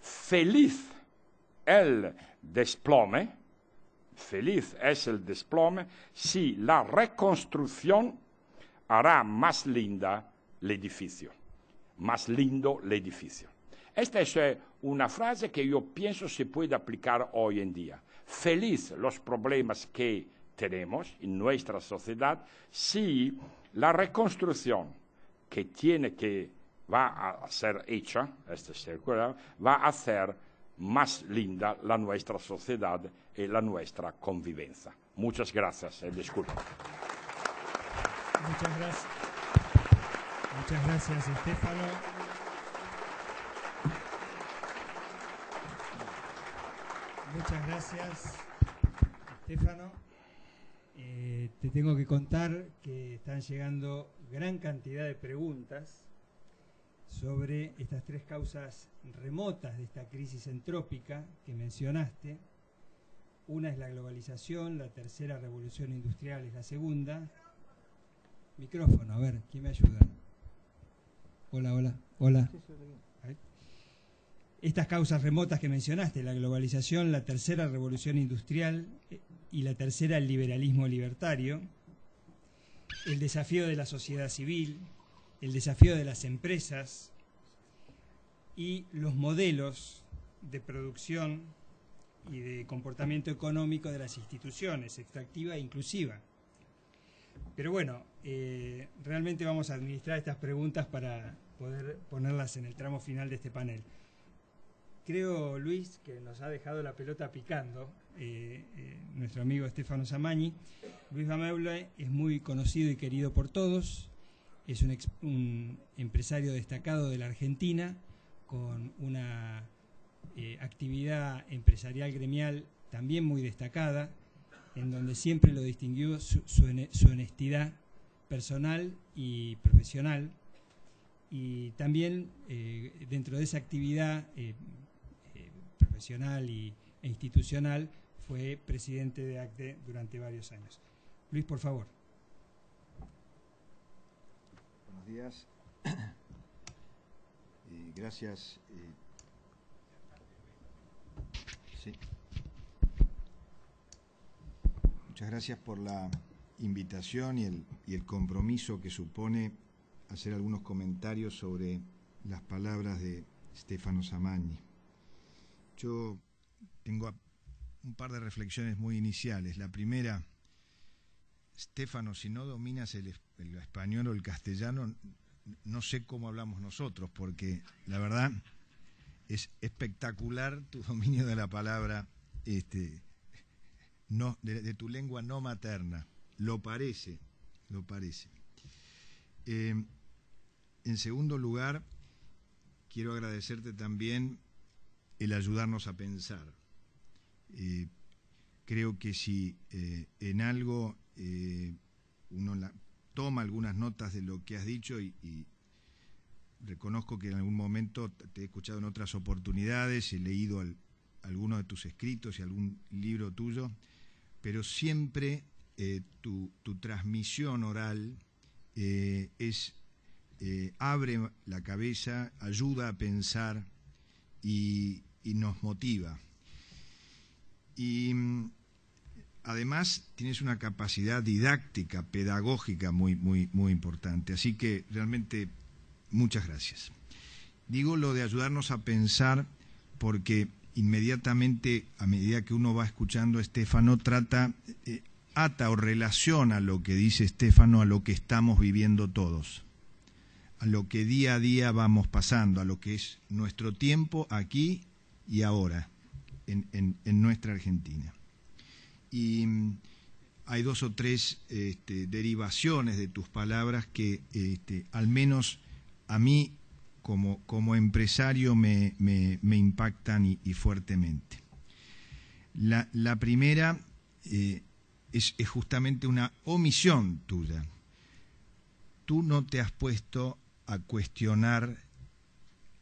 feliz el desplome, feliz es el desplome, si la reconstrucción hará más linda el edificio, más lindo el edificio. Esta es eh, una frase que yo pienso se puede aplicar hoy en día. Feliz los problemas que tenemos en nuestra sociedad si la reconstrucción que tiene que va a ser hecha, este va a hacer más linda la nuestra sociedad y la nuestra convivencia. Muchas gracias, eh, Disculpe. Muchas gracias. Muchas gracias, Muchas gracias, Estefano. Eh, te tengo que contar que están llegando gran cantidad de preguntas sobre estas tres causas remotas de esta crisis entrópica que mencionaste. Una es la globalización, la tercera revolución industrial es la segunda. Micrófono, a ver, ¿quién me ayuda? Hola, hola, hola. Estas causas remotas que mencionaste, la globalización, la tercera revolución industrial eh, y la tercera el liberalismo libertario, el desafío de la sociedad civil, el desafío de las empresas y los modelos de producción y de comportamiento económico de las instituciones, extractiva e inclusiva. Pero bueno, eh, realmente vamos a administrar estas preguntas para poder ponerlas en el tramo final de este panel creo, Luis, que nos ha dejado la pelota picando eh, eh, nuestro amigo Estefano Samañi. Luis Bameble es muy conocido y querido por todos. Es un, empresario destacado de la Argentina con una eh, actividad empresarial gremial también muy destacada, en donde siempre lo distinguió su, honestidad personal y profesional y también dentro de esa actividad y, e institucional, fue presidente de ACDE durante varios años. Luis, por favor. Buenos días. Eh, gracias. Eh. Muchas gracias por la invitación y el, y el compromiso que supone hacer algunos comentarios sobre las palabras de Stefano Samagni. Yo tengo un par de reflexiones muy iniciales. La primera, Stefano, si no dominas el, español o el castellano, no sé cómo hablamos nosotros, porque la verdad es espectacular tu dominio de la palabra, este, de, tu lengua no materna. Lo parece, lo parece. Eh, en segundo lugar, quiero agradecerte también el ayudarnos a pensar. Eh, creo que si eh, en algo eh, uno toma algunas notas de lo que has dicho y, reconozco que en algún momento te he escuchado en otras oportunidades, he leído alguno algunos de tus escritos y algún libro tuyo, pero siempre tu, tu, transmisión oral es abre la cabeza, ayuda a pensar y, y nos motiva. Y mm, además tienes una capacidad didáctica, pedagógica muy, muy, muy importante. Así que realmente muchas gracias. Digo lo de ayudarnos a pensar porque inmediatamente, a medida que uno va escuchando a Estefano, trata, eh, ata o relaciona lo que dice Estefano a lo que estamos viviendo todos, a lo que día a día vamos pasando, a lo que es nuestro tiempo aquí y ahora en, nuestra Argentina. Y mm, hay dos o tres este, derivaciones de tus palabras que este, al menos a mí como, empresario me, impactan y, fuertemente. La, primera eh, es justamente una omisión tuya. Tú no te has puesto a cuestionar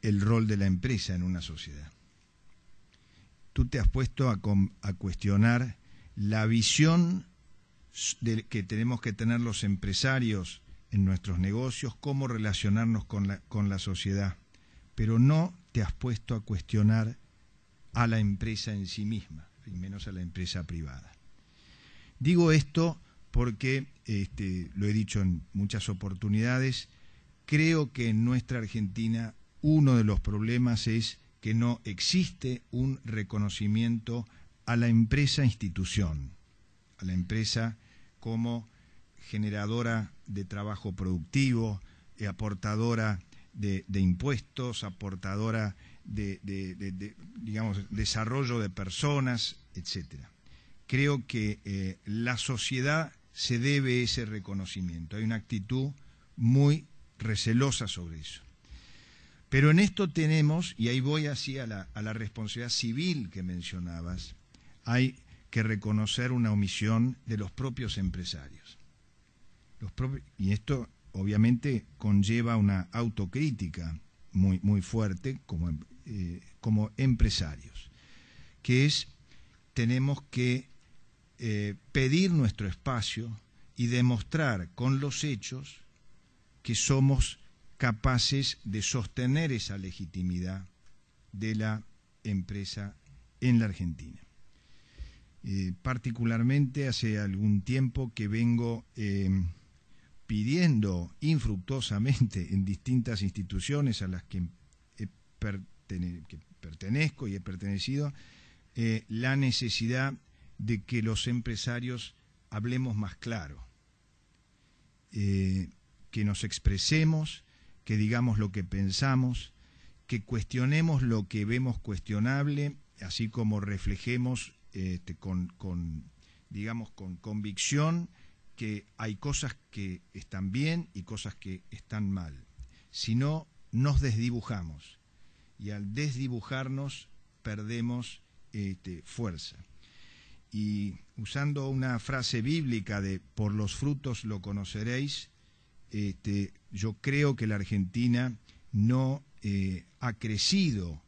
el rol de la empresa en una sociedad tú te has puesto a, cuestionar la visión que tenemos que tener los empresarios en nuestros negocios, cómo relacionarnos con la, sociedad, pero no te has puesto a cuestionar a la empresa en sí misma, y menos a la empresa privada. Digo esto porque, este, lo he dicho en muchas oportunidades, creo que en nuestra Argentina uno de los problemas es que no existe un reconocimiento a la empresa institución, a la empresa como generadora de trabajo productivo, eh, aportadora de, impuestos, aportadora de, digamos, desarrollo de personas, etcétera. Creo que eh, la sociedad se debe ese reconocimiento. Hay una actitud muy recelosa sobre eso. Pero en esto tenemos, y ahí voy así a la, responsabilidad civil que mencionabas, hay que reconocer una omisión de los propios empresarios. Los y esto obviamente conlleva una autocrítica muy, muy fuerte como, em, eh, como empresarios, que es tenemos que eh, pedir nuestro espacio y demostrar con los hechos que somos capaces de sostener esa legitimidad de la empresa en la Argentina. Eh, particularmente hace algún tiempo que vengo em, pidiendo infructuosamente en distintas instituciones a las que, pertenezco y he pertenecido eh, la necesidad de que los empresarios hablemos más claro, eh, que nos expresemos, que digamos lo que pensamos, que cuestionemos lo que vemos cuestionable, así como reflejemos este, con, digamos, con convicción que hay cosas que están bien y cosas que están mal. Si no, nos desdibujamos y al desdibujarnos perdemos este, fuerza. Y usando una frase bíblica de por los frutos lo conoceréis, este, yo creo que la Argentina no eh, ha crecido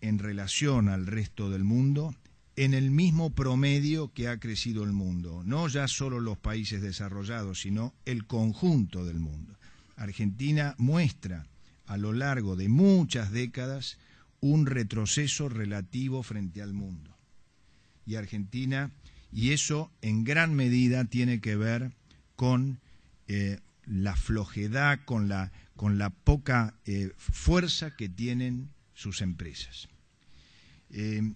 en relación al resto del mundo en el mismo promedio que ha crecido el mundo, no ya solo los países desarrollados, sino el conjunto del mundo. Argentina muestra a lo largo de muchas décadas un retroceso relativo frente al mundo. Y Argentina, y eso en gran medida tiene que ver con eh, la flojedad, con la, con la poca eh, fuerza que tienen sus empresas. Eh,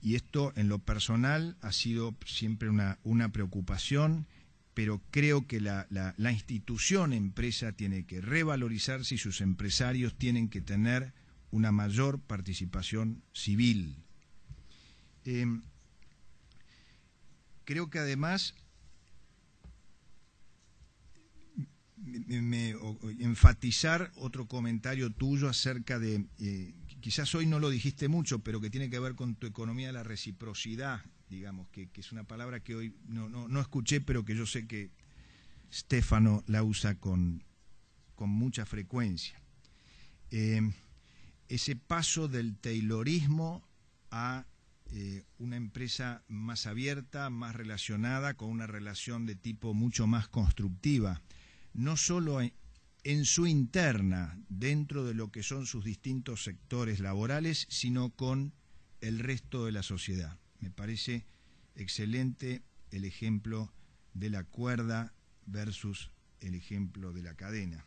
y esto en lo personal ha sido siempre una, preocupación, pero creo que la, institución empresa tiene que revalorizarse y sus empresarios tienen que tener una mayor participación civil. creo que además me, enfatizar otro comentario tuyo acerca de, eh, quizás hoy no lo dijiste mucho, pero que tiene que ver con tu economía de la reciprocidad, digamos, que, es una palabra que hoy no, no, no, escuché, pero que yo sé que Stefano la usa con, con mucha frecuencia. Eh, ese paso del Taylorismo a eh, una empresa más abierta, más relacionada, con una relación de tipo mucho más constructiva no solo en, su interna, dentro de lo que son sus distintos sectores laborales, sino con el resto de la sociedad. Me parece excelente el ejemplo de la cuerda versus el ejemplo de la cadena.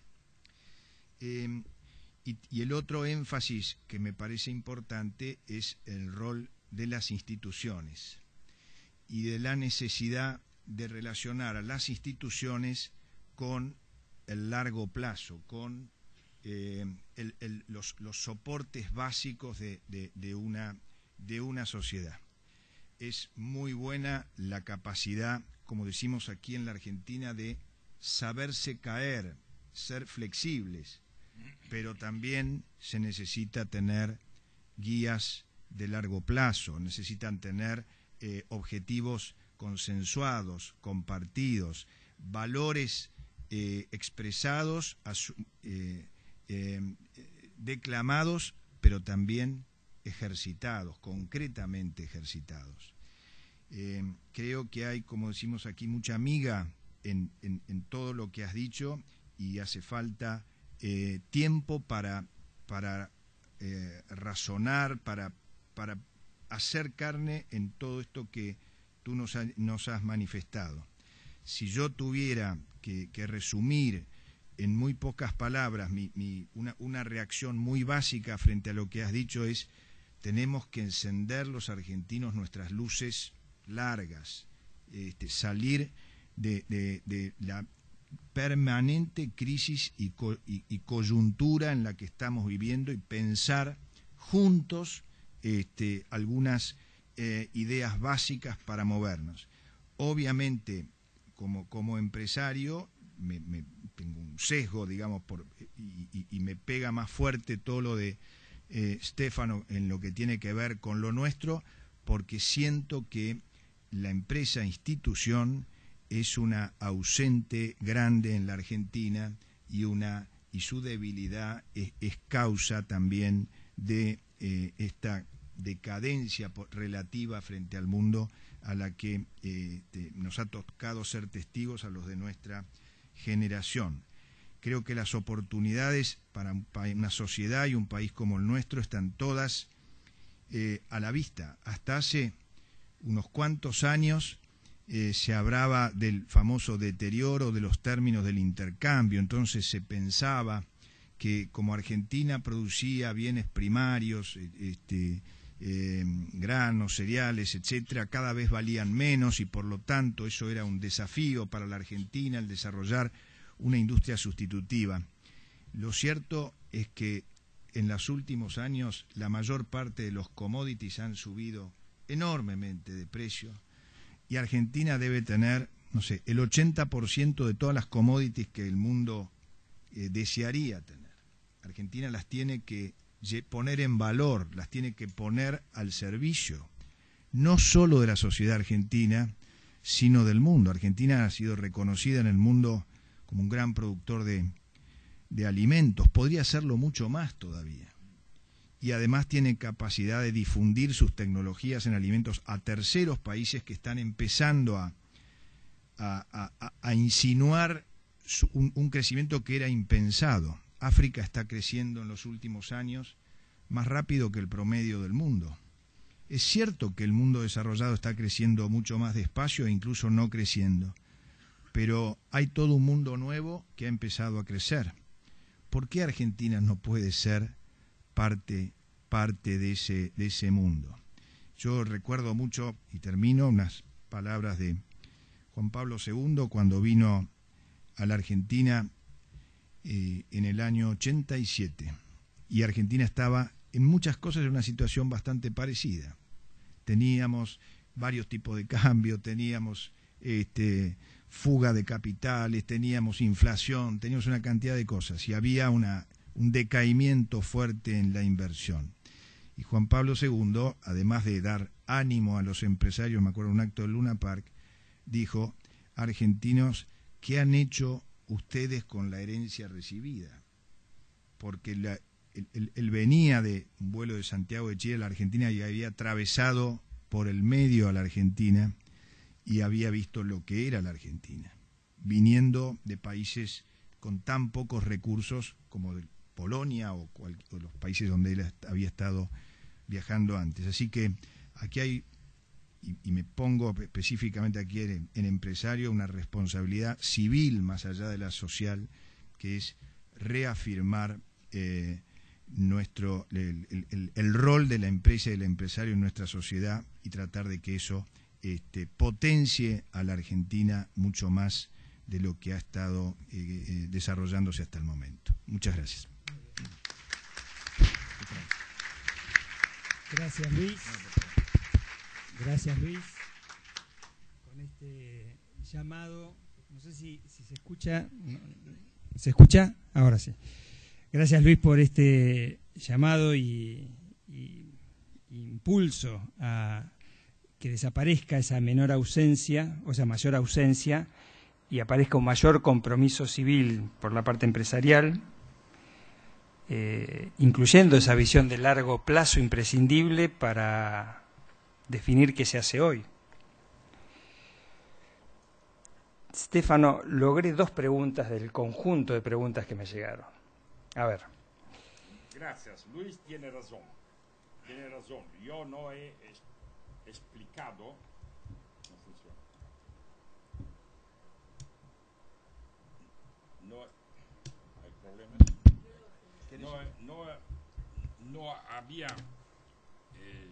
Em, y, el otro énfasis que me parece importante es el rol de las instituciones y de la necesidad de relacionar a las instituciones con el largo plazo, con eh, los, soportes básicos de, una, de una sociedad. Es muy buena la capacidad, como decimos aquí en la Argentina, de saberse caer, ser flexibles, pero también se necesita tener guías de largo plazo, necesitan tener eh, objetivos consensuados, compartidos, valores eh, expresados, eh, em, declamados, pero también ejercitados, concretamente ejercitados. Em, creo que hay, como decimos aquí, mucha amiga en, todo lo que has dicho y hace falta eh, tiempo para, para razonar, para, para hacer carne en todo esto que tú nos has manifestado. Si yo tuviera que, resumir en muy pocas palabras mi, una, reacción muy básica frente a lo que has dicho es, tenemos que encender los argentinos nuestras luces largas, este, salir de, la permanente crisis y, coyuntura en la que estamos viviendo y pensar juntos este, algunas eh, ideas básicas para movernos. Obviamente como, empresario, tengo un sesgo, digamos, y, me pega más fuerte todo lo de eh, Stefano en lo que tiene que ver con lo nuestro, porque siento que la empresa institución es una ausente grande en la Argentina y una y su debilidad es, causa también de eh, esta decadencia relativa frente al mundo a la que eh, nos ha tocado ser testigos a los de nuestra generación. Creo que las oportunidades para una sociedad y un país como el nuestro están todas eh, a la vista. Hasta hace unos cuantos años eh, se hablaba del famoso deterioro de los términos del intercambio, entonces se pensaba que como Argentina producía bienes primarios, este, eh, granos, cereales, etcétera, cada vez valían menos y por lo tanto eso era un desafío para la Argentina el desarrollar una industria sustitutiva. Lo cierto es que en los últimos años la mayor parte de los commodities han subido enormemente de precio y Argentina debe tener, no sé, el 80% de todas las commodities que el mundo eh, desearía tener. Argentina las tiene que poner en valor, las tiene que poner al servicio, no solo de la sociedad argentina, sino del mundo. Argentina ha sido reconocida en el mundo como un gran productor de, de alimentos, podría hacerlo mucho más todavía. Y además tiene capacidad de difundir sus tecnologías en alimentos a terceros países que están empezando a, a, insinuar un crecimiento que era impensado. África está creciendo en los últimos años más rápido que el promedio del mundo. Es cierto que el mundo desarrollado está creciendo mucho más despacio e incluso no creciendo, pero hay todo un mundo nuevo que ha empezado a crecer. ¿Por qué Argentina no puede ser parte, parte de, ese, de ese mundo? Yo recuerdo mucho, y termino, unas palabras de Juan Pablo II cuando vino a la Argentina eh, en el año 87 y Argentina estaba en muchas cosas en una situación bastante parecida. Teníamos varios tipos de cambio, teníamos este, fuga de capitales, teníamos inflación, teníamos una cantidad de cosas y había una, un decaimiento fuerte en la inversión. Y Juan Pablo II, además de dar ánimo a los empresarios, me acuerdo un acto de Luna Park, dijo, argentinos ¿qué han hecho ustedes con la herencia recibida, porque él, venía de un vuelo de Santiago de Chile a la Argentina y había atravesado por el medio a la Argentina y había visto lo que era la Argentina, viniendo de países con tan pocos recursos como de Polonia o, o los países donde él había estado viajando antes. Así que aquí hay y, me pongo específicamente aquí en, empresario, una responsabilidad civil más allá de la social, que es reafirmar eh, nuestro, el, rol de la empresa y del empresario en nuestra sociedad y tratar de que eso este, potencie a la Argentina mucho más de lo que ha estado eh, eh, desarrollándose hasta el momento. Muchas gracias. Gracias Luis. Gracias Luis. Con este llamado, no sé si, se escucha, ¿se escucha? Ahora sí. Gracias Luis por este llamado y, impulso a que desaparezca esa menor ausencia o sea, mayor ausencia y aparezca un mayor compromiso civil por la parte empresarial, eh, incluyendo esa visión de largo plazo imprescindible para definir qué se hace hoy. Stefano, logré dos preguntas del conjunto de preguntas que me llegaron. A ver. Gracias, Luis tiene razón. Tiene razón. Yo no he explicado. No funciona. No No, había eh,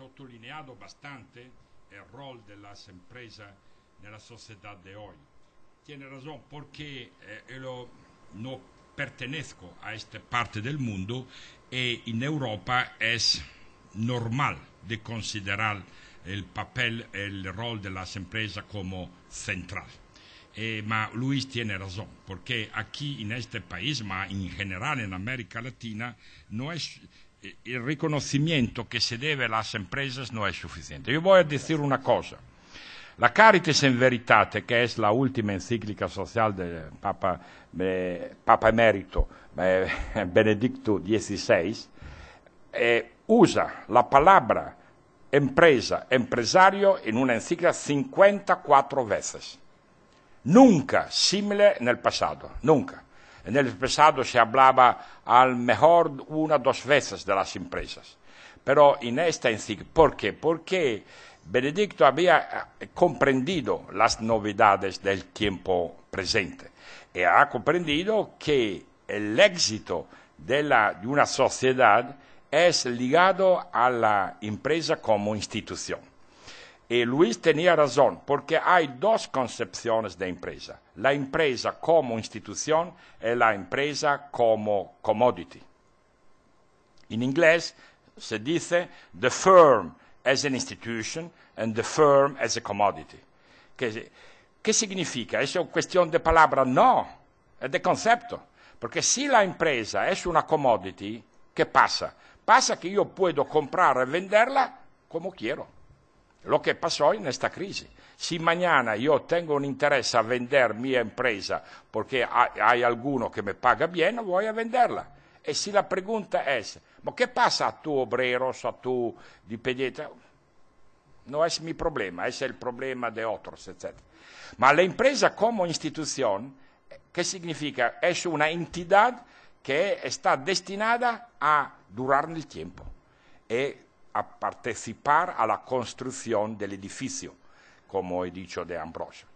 sottolineato bastante el rol de las empresas en la sociedad de hoy. Tiene razón, porque eh, no pertenezco a esta parte del mundo eh, y en Europa es normal de considerar el papel, el rol de las empresas como central. Eh, Luis tiene razón, porque aquí en este país, ma en general en América Latina, no es il riconoscimento che si deve alle imprese non è sufficiente. Io voglio dire una cosa. La Caritas in Veritate, che è l'ultima enciclica sociale del Papa, eh, Papa Emerito eh, Benedicto XVI, eh, usa la parola impresa, empresario in una enciclica 54 volte. Nunca simile nel passato, nunca. En el pasado se hablaba al mejor una o dos veces de las empresas. Pero en esta encíclica, ¿por qué? Porque Benedicto había eh, comprendido las novedades del tiempo presente y e ha comprendido que el éxito de una sociedad es ligado a la empresa como institución. Y Luis tenía razón, porque hay dos concepciones de empresa. La empresa como institución y la empresa como commodity. En inglés se dice the firm as an institution and the firm as a commodity. ¿Qué, significa? ¿Es cuestión de palabra? No, es de concepto. Porque si la empresa es una commodity, ¿qué pasa? Pasa que yo puedo comprar y venderla como quiero. Lo che passò in questa crisi. Se mañana io tengo un interesse a vendere mia impresa perché hai qualcuno che mi paga bene, vuoi venderla. E se la pregunta è, ma che passa a tu obreros, a tu dipendente? Non è il mio problema, è il problema di altri, eccetera. Ma l'impresa come istituzione, che significa? È una entità che sta destinata a durare nel tempo. E a participar a la construcción del edificio, como he dicho de Ambrosio.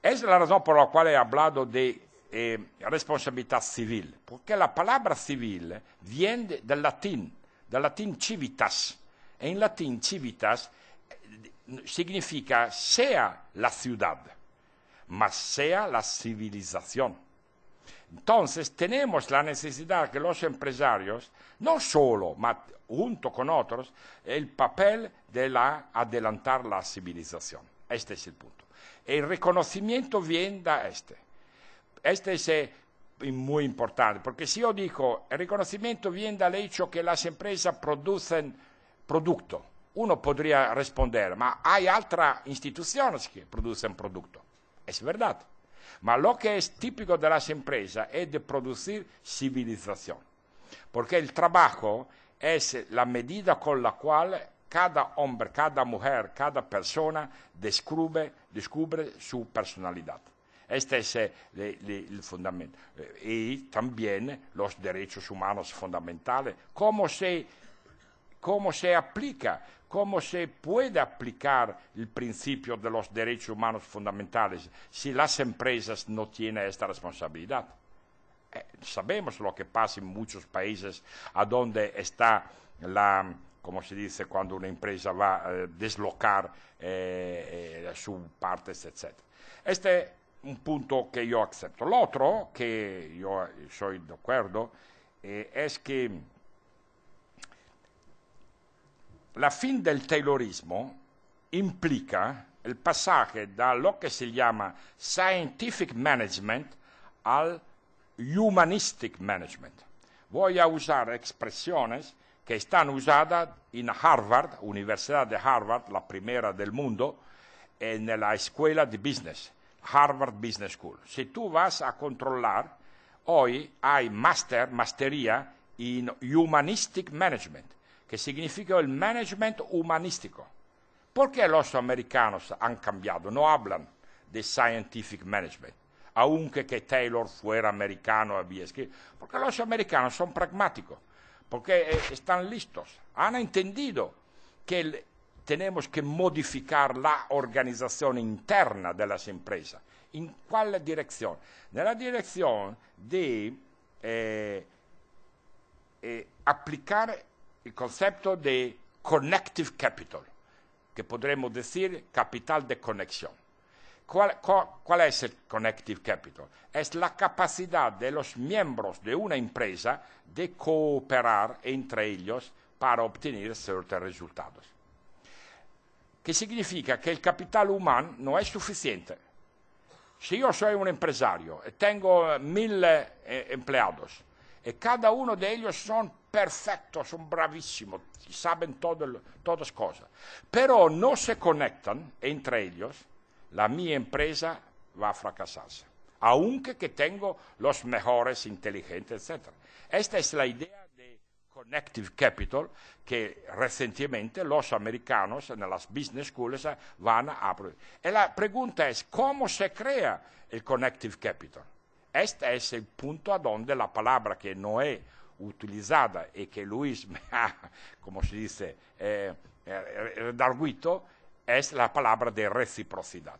Es la razón por la cual he hablado de eh, responsabilidad civil, porque la palabra civil viene del latín, del latín civitas. En latín civitas eh, significa sea la ciudad, mas sea la civilización. Entonces tenemos la necesidad que los empresarios, no solo, sino junto con otros, el papel de la adelantar la civilización. Este es el punto. El reconocimiento viene de este. Este es eh, muy importante, porque si yo digo, el reconocimiento viene del hecho que las empresas producen producto, uno podría responder, ma hay otras instituciones que producen producto. Es verdad. Pero lo que es típico de las empresas es de producir civilización, porque el trabajo es la medida con la cual cada hombre, cada mujer, cada persona descubre, su personalidad. Este es el, eh, fundamento. Y eh, e también los derechos humanos fundamentales. ¿Cómo se, cómo se aplica? cómo se puede aplicar el principio de los derechos humanos fundamentales si las empresas no tienen esta responsabilidad. Eh, sabemos lo que pasa en muchos países a donde está la, como se dice, cuando una empresa va a eh, deslocar eh, sus partes, etc. Este es un punto que yo acepto. El otro, que yo soy de acuerdo, es que la fin del Taylorismo implica el pasaje de lo que se llama scientific management al humanistic management. Voy a usar expresiones que están usadas en Harvard, Universidad de Harvard, la primera del mundo, en la escuela de business, Harvard Business School. Si tú vas a controlar, hoy hay master, mastería en humanistic management que significa el management humanístico. ¿Por qué los americanos han cambiado? No hablan de scientific management, aunque que Taylor fuera americano, había escrito. Porque los americanos son pragmáticos, porque eh, están listos, han entendido que tenemos que modificar la organización interna de las empresas. ¿En cuál dirección? En la dirección de eh, eh, aplicar el concepto de connective capital, que podremos decir capital de conexión. ¿Cuál, cuál, es el Connective Capital? Es la capacidad de los miembros de una empresa de cooperar entre ellos para obtener ciertos resultados. ¿Qué significa que el capital humano no es suficiente. Si yo soy un empresario y tengo mil eh, empleados y cada uno de ellos son perfectos, son bravísimos, saben todo, todas cosas, pero no se conectan entre ellos, la mi empresa va a fracasarse, aunque que tengo los mejores, inteligentes, etc. Esta es la idea de Connective Capital que recientemente los americanos en las business schools eh, van a abrir. Y la pregunta es, ¿cómo se crea el Connective Capital? Este es el punto a donde la palabra que no es que Luis me ha, como se dice, eh, redarguito, es la palabra de reciprocidad.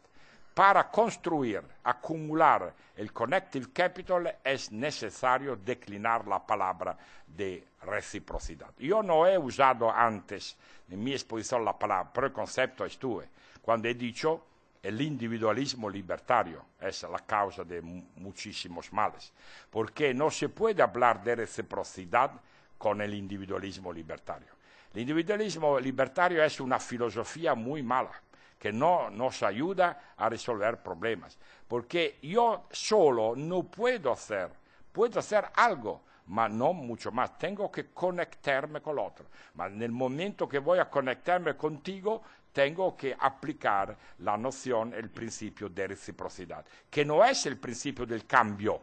Para construir, acumular el Connective Capital es necesario declinar la palabra de reciprocidad. Yo no he usado antes en mi exposición la palabra, pero el concepto estuve, cuando he dicho el individualismo libertario es la causa de muchísimos males, porque no se puede hablar de reciprocidad con el individualismo libertario. El individualismo libertario es una filosofía muy mala que no nos ayuda a resolver problemas, porque yo solo no puedo hacer, puedo hacer algo, ma non mucho más. Tengo que conectarme con el otro. Mas en momento che voy a conectarme contigo, tengo que aplicar la noción, el principio de reciprocidad, que no es el principio del cambio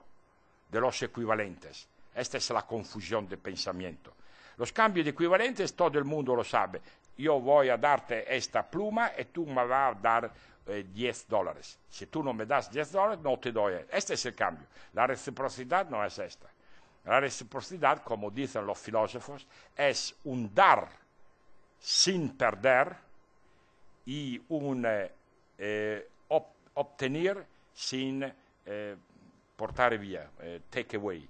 de los equivalentes. Esta es la confusión de pensamiento. Los cambios de equivalentes todo el mundo lo sabe. Io voy a darte esta pluma e tu me vas a dare eh, 10 dólares. Se tu non me das 10 dólares, no te doy. Este es il cambio. La reciprocidad no es questa. La reciprocidad, como dicen los filósofos, es un dar sin perder y un eh, eh, obtener sin eh, portar via, take away,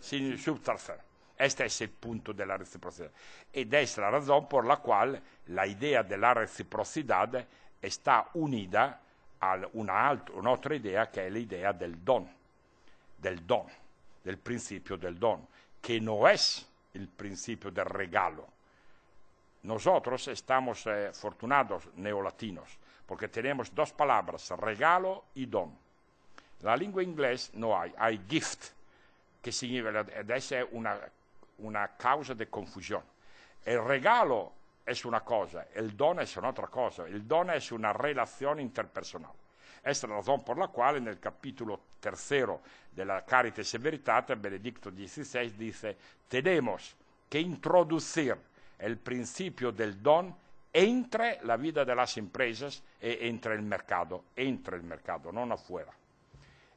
sin subtracer. Este es el punto de la reciprocidad. Ed es la razón por la cual la idea de la reciprocidad está unida a una otra idea que es la idea del don, del don del principio del don, que no es el principio del regalo. Nosotros estamos afortunados, eh, neolatinos porque tenemos dos palabras, regalo y don. En la lengua inglés no hay, hay gift, que significa, es una, una causa de confusión. El regalo es una cosa, el don es otra cosa, el don es una relación interpersonal. Esta es la razón por la cual en el capítulo tercero de la Caritas e Veritate Benedicto XVI dice, tenemos que introducir el principio del don entre la vida de las empresas y e entre el mercado, entre el mercado, no afuera.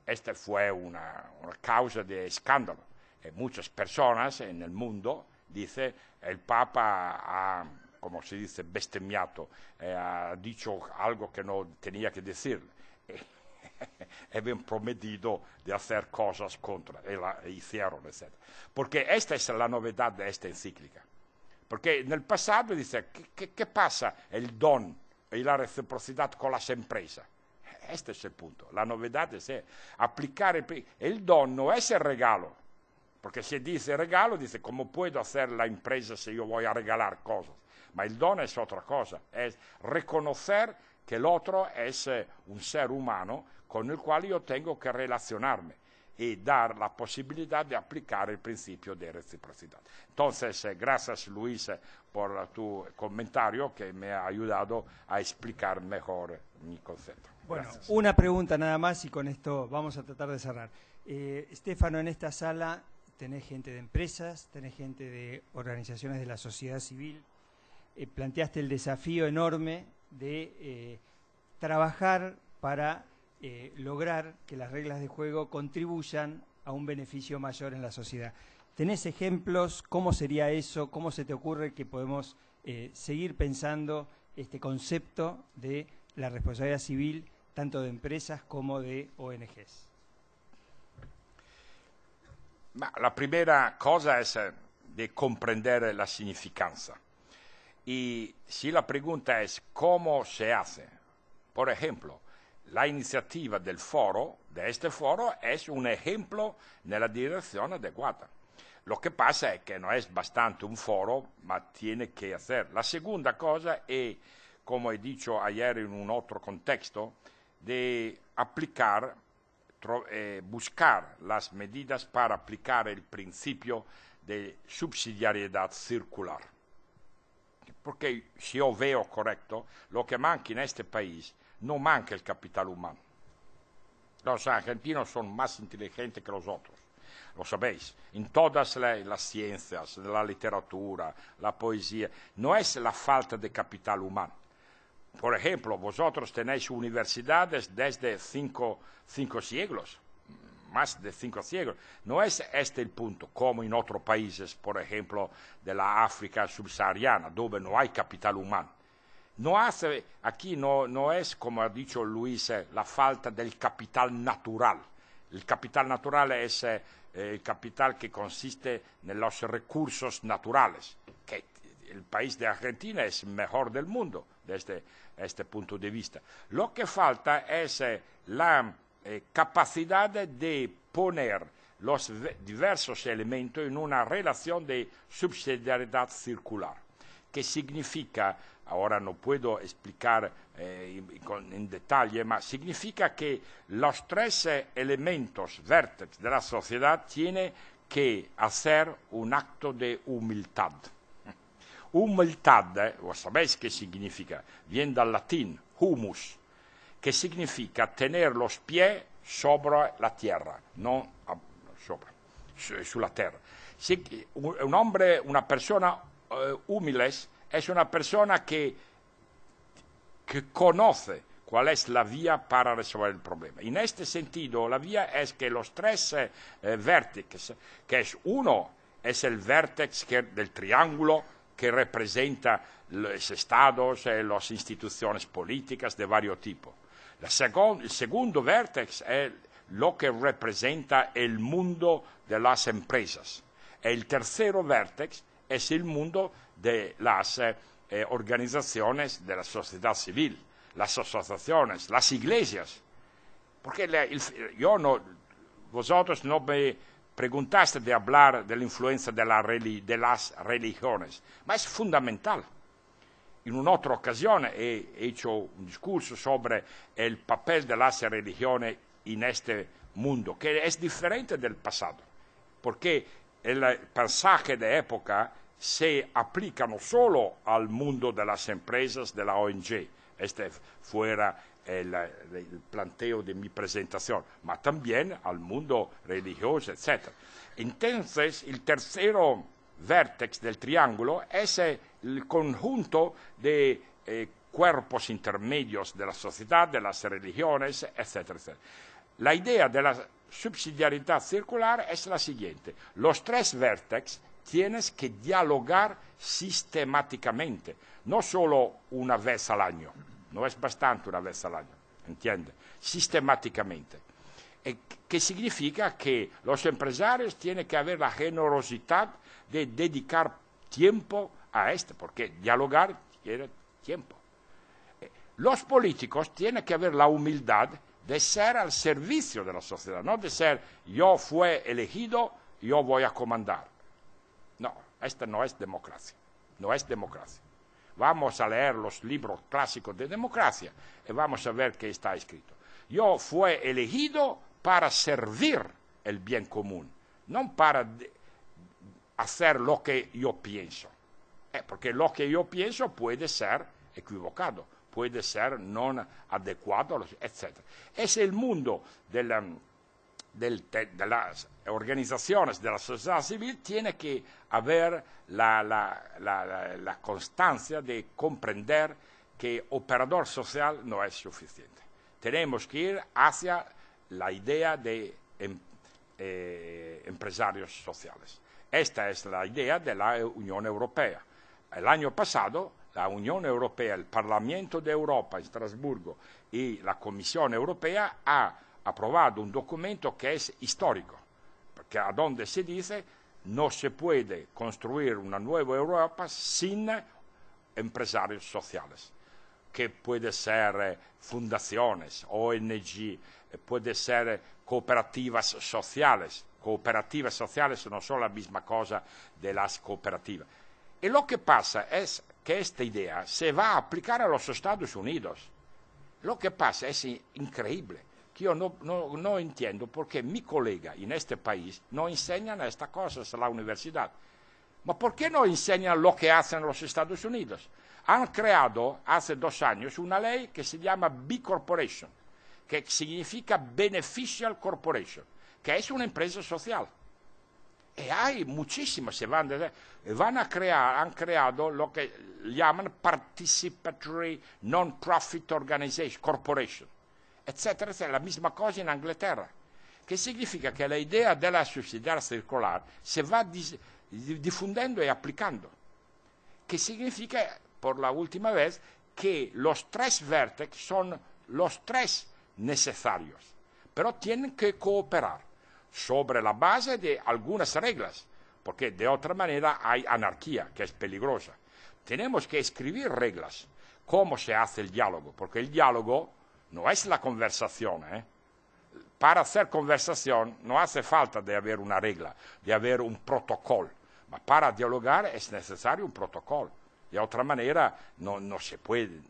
Esta fue una, causa de escándalo. Eh, muchas personas en el mundo dicen, el Papa ha, como se dice, bestemmiato, eh, ha dicho algo que no tenía que decir" habían prometido de hacer cosas contra, y e la e hicieron, etc. Porque esta es la novedad de esta encíclica. Porque en el pasado dice, ¿qué, pasa el don y e la reciprocidad con las empresas? Este es el punto. La novedad es aplicar el, el don, no es el regalo. Porque si dice regalo, dice, ¿cómo puedo hacer la empresa si yo voy a regalar cosas? pero el don es otra cosa, es reconocer que el otro es eh, un ser humano con el cual yo tengo que relacionarme y dar la posibilidad de aplicar el principio de reciprocidad. Entonces, eh, gracias Luis eh, por tu comentario que me ha ayudado a explicar mejor mi concepto. Bueno, una pregunta nada más y con esto vamos a tratar de cerrar. Eh, Estefano, en esta sala tenés gente de empresas, tenés gente de organizaciones de la sociedad civil, planteaste el desafío enorme de eh, trabajar para eh, lograr que las reglas de juego contribuyan a un beneficio mayor en la sociedad. ¿Tenés ejemplos? ¿Cómo sería eso? ¿Cómo se te ocurre que podemos eh, seguir pensando este concepto de la responsabilidad civil, tanto de empresas como de ONGs? La primera cosa es de comprender la significancia. Y si la pregunta es cómo se hace, por ejemplo, la iniciativa del foro, de este foro, es un ejemplo la dirección adecuada. Lo que pasa es que no es bastante un foro, pero tiene que hacer. La segunda cosa es, como he dicho ayer en un otro contexto, de aplicar, eh, buscar las medidas para aplicar el principio de subsidiariedad circular. Porque si yo veo correcto, lo que manca en este país no manca el capital humano. Los argentinos son más inteligentes que los otros, lo sabéis, en todas las ciencias, la literatura, la poesía. No es la falta de capital humano. Por ejemplo, vosotros tenéis universidades desde cinco siglos más de cinco ciegos... No es este el punto, como en otros países, por ejemplo, de la África subsahariana, donde no hay capital humano. No hace, aquí no, es, como ha dicho Luis, eh, la falta del capital natural. El capital natural es eh, eh, el capital que consiste en los recursos naturales, que el país de Argentina es mejor del mundo desde este punto de vista. Lo que falta es la eh, capacidad de poner los diversos elementos en una relación de subsidiariedad circular, que significa, ahora no puedo explicar eh, en, detalle, pero significa que los tres eh, elementos vértices de la sociedad tienen que hacer un acto de humildad. Humildad, vos sabéis qué significa, viene del latín, humus, che significa tener lo spie sopra la terra, non sopra, sulla terra. Un hombre, una persona eh, umile è una persona che, che conosce qual è la via per risolvere il problema. In questo senso la via è che lo stress eh, vertex, che è uno, è il vertex che, del triangolo che rappresenta los estados, eh, las instituciones políticas de vario tipo. El segundo vértice es lo que representa el mundo de las empresas. El tercer vértice es el mundo de las eh, eh, organizaciones de la sociedad civil, las asociaciones, las iglesias. Porque yo no, vosotros no me preguntaste de hablar de la influencia de las religiones, pero es fundamental in otra ocasión he hecho e un discurso sobre el papel de las religiones en este mundo, que es diferente del pasado, porque el pasaje de época se aplica no solo al mundo de las empresas, de la ONG, este fuera el, planteo de mi presentación, pero también al mundo religioso, etc. Entonces, el tercero Vertex del triángulo es el conjunto de eh, cuerpos intermedios de la sociedad, de las religiones, etc. La idea de la subsidiariedad circular es la siguiente. Los tres vértex tienes que dialogar sistemáticamente, no solo una vez al año, no es bastante una vez al año, ¿entiendes? Sistemáticamente. Eh, ¿Qué significa que los empresarios tienen que haber la generosidad de dedicar tiempo a esto, porque dialogar quiere tiempo. Eh, los políticos tienen que haber la humildad de ser al servicio de la sociedad, no de ser yo fui elegido, yo voy a comandar. No, esta no es democracia, no es democracia. Vamos a leer los libros clásicos de democracia y vamos a ver qué está escrito. Yo fui elegido para servir el bien común, no para hacer lo que yo pienso. Eh, porque lo que yo pienso puede ser equivocado, puede ser no adecuado, etc. Es el mundo em, de las organizaciones de la sociedad civil, tiene que haber la, constancia de comprender que operador social no es suficiente. Tenemos que ir hacia la idea de em, eh, empresarios sociales. Questa è la idea de la Europea. El año pasado, la Unión Europea, il Parlamento d'Europa in en Estrasburgo y la Commissione Europea ha approvato un documento che è histórico, perché a donde si dice non si può costruire una nuova Europa sin empresari sociali, che puede essere fondazioni, ONG, puede ser eh, eh, eh, cooperativas sociales, cooperativas sociales no son la misma cosa de las cooperativas. Y e lo que pasa es que esta idea se va a aplicar a los Estados Unidos. Lo que pasa es increíble, que yo no, entiendo por qué mi colega en este país no enseña estas cosas a la universidad. ¿Pero por qué no enseña lo que hacen los Estados Unidos? Han creado hace dos años una ley que se llama B Corporation, que significa Beneficial Corporation que es una empresa social. Y hay muchísimas, se van, a crear, han creado lo que llaman Participatory Non-Profit Organization, Corporation, etc. la misma cosa en Inglaterra, que significa que la idea de la sociedad circular se va difundiendo y aplicando, que significa, por la última vez, que los tres vértices son los tres necesarios, pero tienen que cooperar sobre la base de algunas reglas, porque de otra manera hay anarquía, que es peligrosa. Tenemos que escribir reglas, cómo se hace el diálogo, porque el diálogo no es la conversación. ¿eh? Para hacer conversación no hace falta de haber una regla, de haber un protocolo, pero para dialogar es necesario un protocolo. De otra manera no, no se puede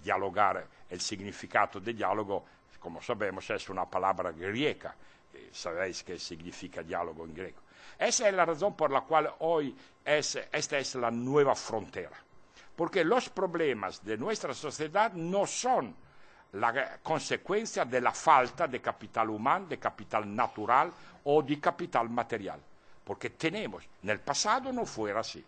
dialogar. El significado de diálogo, como sabemos, es una palabra griega sabéis qué significa diálogo en griego. Esa es la razón por la cual hoy esta es la nueva frontera. Porque los problemas de nuestra sociedad no son la consecuencia de la falta de capital humano, de capital natural o de capital material. Porque tenemos, en el pasado no fue así.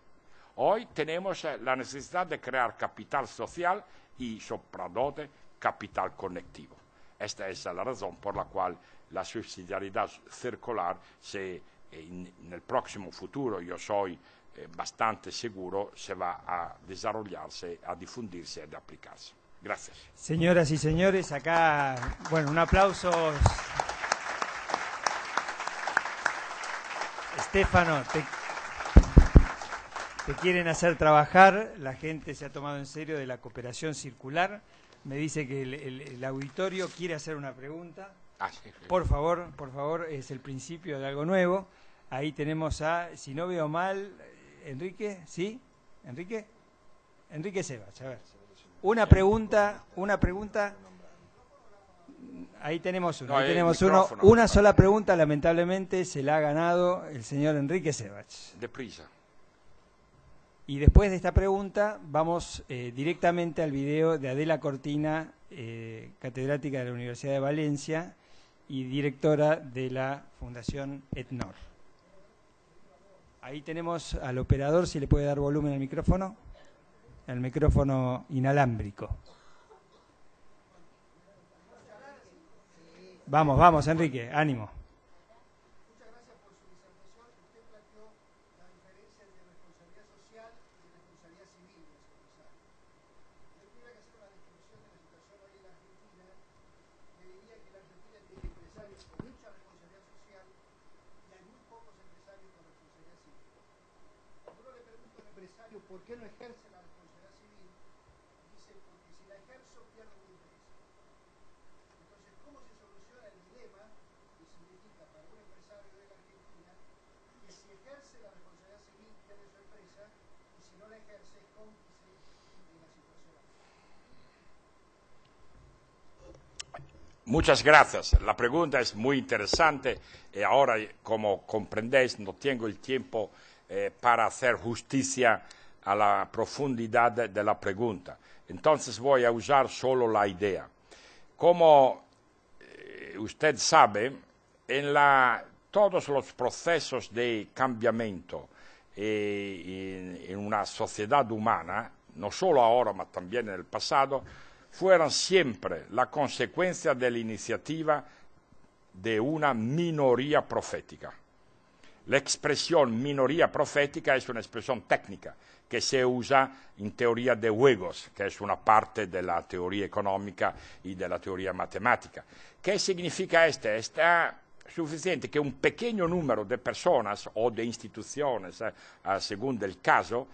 Hoy tenemos eh, la necesidad de crear capital social y, sobre todo, capital conectivo. Esta es la razón por la cual la subsidiariedad circular, se en eh, el próximo futuro, yo soy eh, bastante seguro, se va a desarrollarse, a difundirse a aplicarse. Gracias. Señoras y señores, acá, bueno, un aplauso. Estefano, te, quieren hacer trabajar, la gente se ha tomado en serio de la cooperación circular. Me dice que el, el auditorio quiere hacer una pregunta. Ah, por favor, por favor, es el principio de algo nuevo. Ahí tenemos a, si no veo mal, Enrique, ¿sí? ¿Enrique? Enrique Sebas, a ver. Una pregunta, una pregunta. Ahí tenemos uno, ahí eh, tenemos uno. Una sola pregunta, lamentablemente, se la ha ganado el señor Enrique Sebach. Deprisa. Y después de esta pregunta, vamos eh, directamente al video de Adela Cortina, eh, catedrática de la Universidad de Valencia, y directora de la Fundación ETNOR. Ahí tenemos al operador, si le puede dar volumen al micrófono, al micrófono inalámbrico. Vamos, vamos, Enrique, ánimo. no ejerce la responsabilidad civil, dice, porque si la ejerzo pierdo mi empresa. Entonces, ¿cómo se soluciona el dilema que significa para un empresario de la Argentina que si ejerce la responsabilidad civil pierde su empresa y si no la ejerce es cómplice de la situación? Muchas gracias. La pregunta es muy interesante y ahora, como comprendéis, no tengo el tiempo eh, para hacer justicia a la profundidad de, la pregunta. Entonces voy a usar solo la idea. Como eh, usted sabe, en todos los procesos de cambiamiento eh, en, una sociedad humana, no solo ahora, sino también en el pasado, fueron siempre la consecuencia de la iniciativa de una minoría profética. La expresión minoría profética es una expresión técnica que se usa en teoría de juegos, que es una parte de la teoría económica y de la teoría matemática. ¿Qué significa esto? Está suficiente que un pequeño número de personas o de instituciones, eh, según el caso,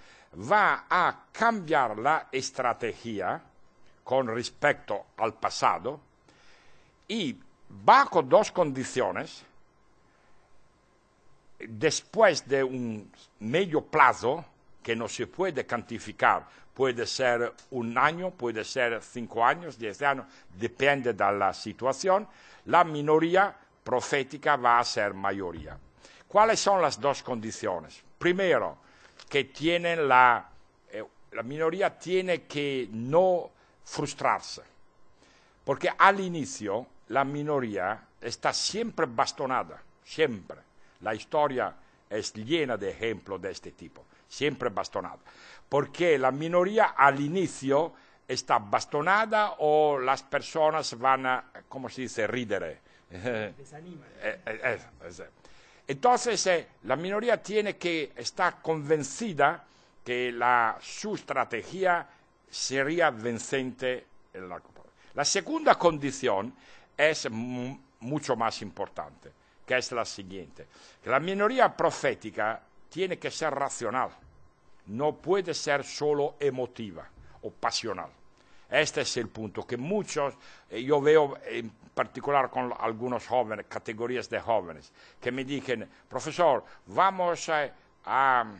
va a cambiar la estrategia con respecto al pasado y bajo dos condiciones después de un medio plazo que no se puede cantificar, puede ser un año, puede ser cinco años, diez años, depende de la situación, la minoría profética va a ser mayoría. ¿Cuáles son las dos condiciones? Primero, que la, eh, la minoría tiene que no frustrarse, porque al inicio la minoría está siempre bastonada, siempre la historia es llena de ejemplos de este tipo, siempre bastonada, Porque la minoría al inicio está bastonada o las personas van a, ¿cómo se dice?, ridere. Desanima. Eh, eh, Entonces, eh, la minoría tiene que estar convencida que la, su estrategia sería vencente. la, la segunda condición es mucho más importante que es la siguiente. La minoría profética tiene que ser racional, no puede ser solo emotiva o pasional. Este es el punto que muchos, eh, yo veo en particular con algunos jóvenes, categorías de jóvenes, que me dicen, profesor, vamos a,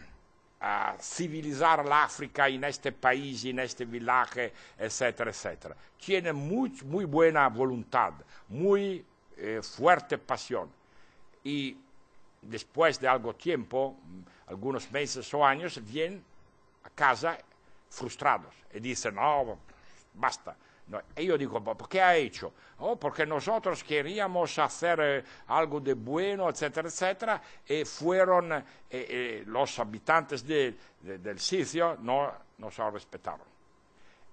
civilizar la África en este país, en este village, etcétera, etcétera. Tienen muy, buena voluntad, muy eh, fuerte pasión, y después de algo tiempo, algunos meses o años, vienen a casa frustrados y dicen, no, basta. Y yo digo, ¿por qué ha hecho? Oh, porque nosotros queríamos hacer eh, algo de bueno, etcétera, etcétera, y fueron eh, eh, los habitantes del sitio, no nos respetaron.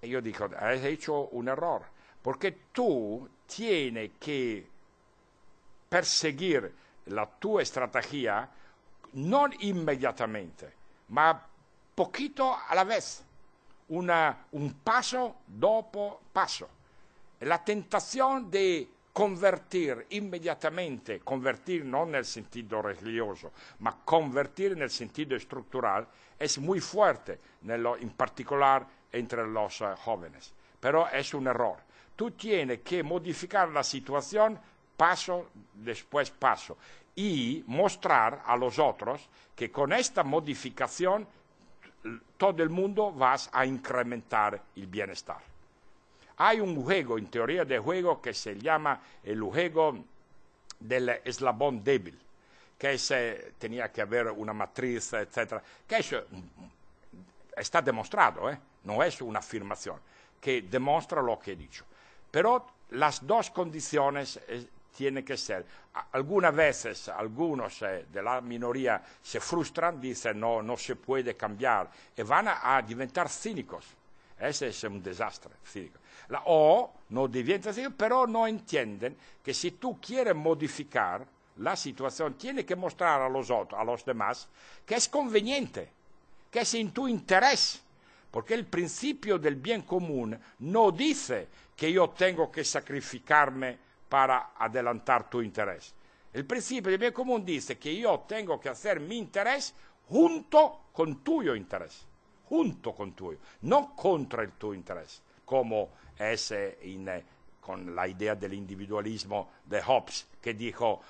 Y yo digo, has hecho un error, porque tú tienes que perseguir la tua estrategia no inmediatamente, ma poquito a la vez, una, un paso dopo paso. La tentación de convertir inmediatamente, convertir no en el sentido religioso, ma convertir en el sentido estructural, es muy fuerte, en, particular entre los eh, jóvenes. Pero es un error. Tú tienes que modificar la situación paso después paso y mostrar a los otros que con esta modificación todo el mundo va a incrementar el bienestar. Hay un juego, en teoría de juego, que se llama el juego del eslabón débil, que eh, tenía que haber una matriz, etc. que está demostrado, eh, no es una afirmación, que demuestra lo que he dicho. Pero las dos condiciones eh, tiene que ser. Algunas veces algunos eh, de la minoría se frustran, dicen no, no se puede cambiar y van a, diventar cínicos. Ese es un desastre cínico. o no divientan cínicos, pero no entienden que si tú quieres modificar la situación, tienes que mostrar a los otros, a los demás, que es conveniente, que es en tu interés. Porque el principio del bien común no dice que yo tengo que sacrificarme para adelantar tu interés. El principio de bien común dice que yo tengo que hacer mi interés junto con tuyo interés, junto con tuyo, no contra el tu interés, como es con la idea del individualismo de Hobbes, que dijo,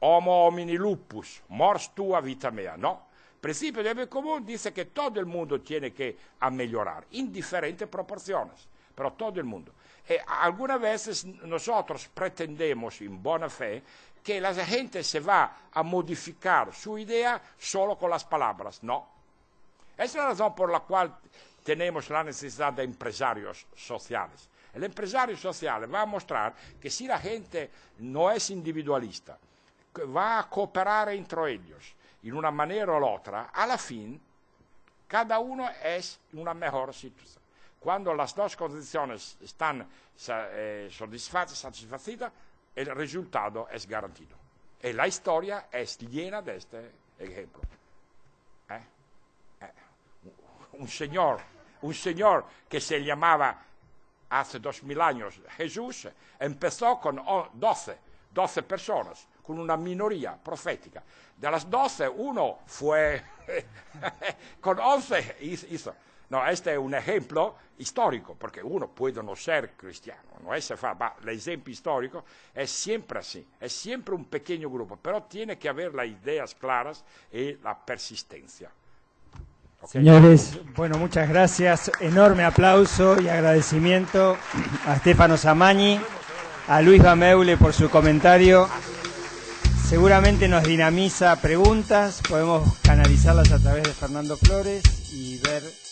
homo homini lupus, mors tua vita mea, ¿no? El principio de bien común dice que todo el mundo tiene que mejorar, en diferentes proporciones, pero todo el mundo. Eh, algunas veces nosotros pretendemos en buena fe que la gente se va a modificar su idea solo con las palabras. No. Esa es la razón por la cual tenemos la necesidad de empresarios sociales. El empresario social va a mostrar que si la gente no es individualista, va a cooperar entre ellos en una manera o otra, a la fin cada uno es en una mejor situación. Cuando las dos condiciones están eh, satisfechas, el resultado es garantido. Y e la historia es llena de este ejemplo. Eh? Eh. Un, señor, que se llamaba hace dos mil años Jesús, empezó con doce, doce personas, con una minoría profética. De las doce, uno fue, con once hizo. No, este es un ejemplo histórico, porque uno puede no ser cristiano, no es el ejemplo histórico es siempre así, es siempre un pequeño grupo, pero tiene que haber las ideas claras y la persistencia. Señores, bueno, muchas gracias. Enorme aplauso y agradecimiento a Stefano Samañi, a Luis Bameule por su comentario. Seguramente nos dinamiza preguntas, podemos canalizarlas a través de Fernando Flores y ver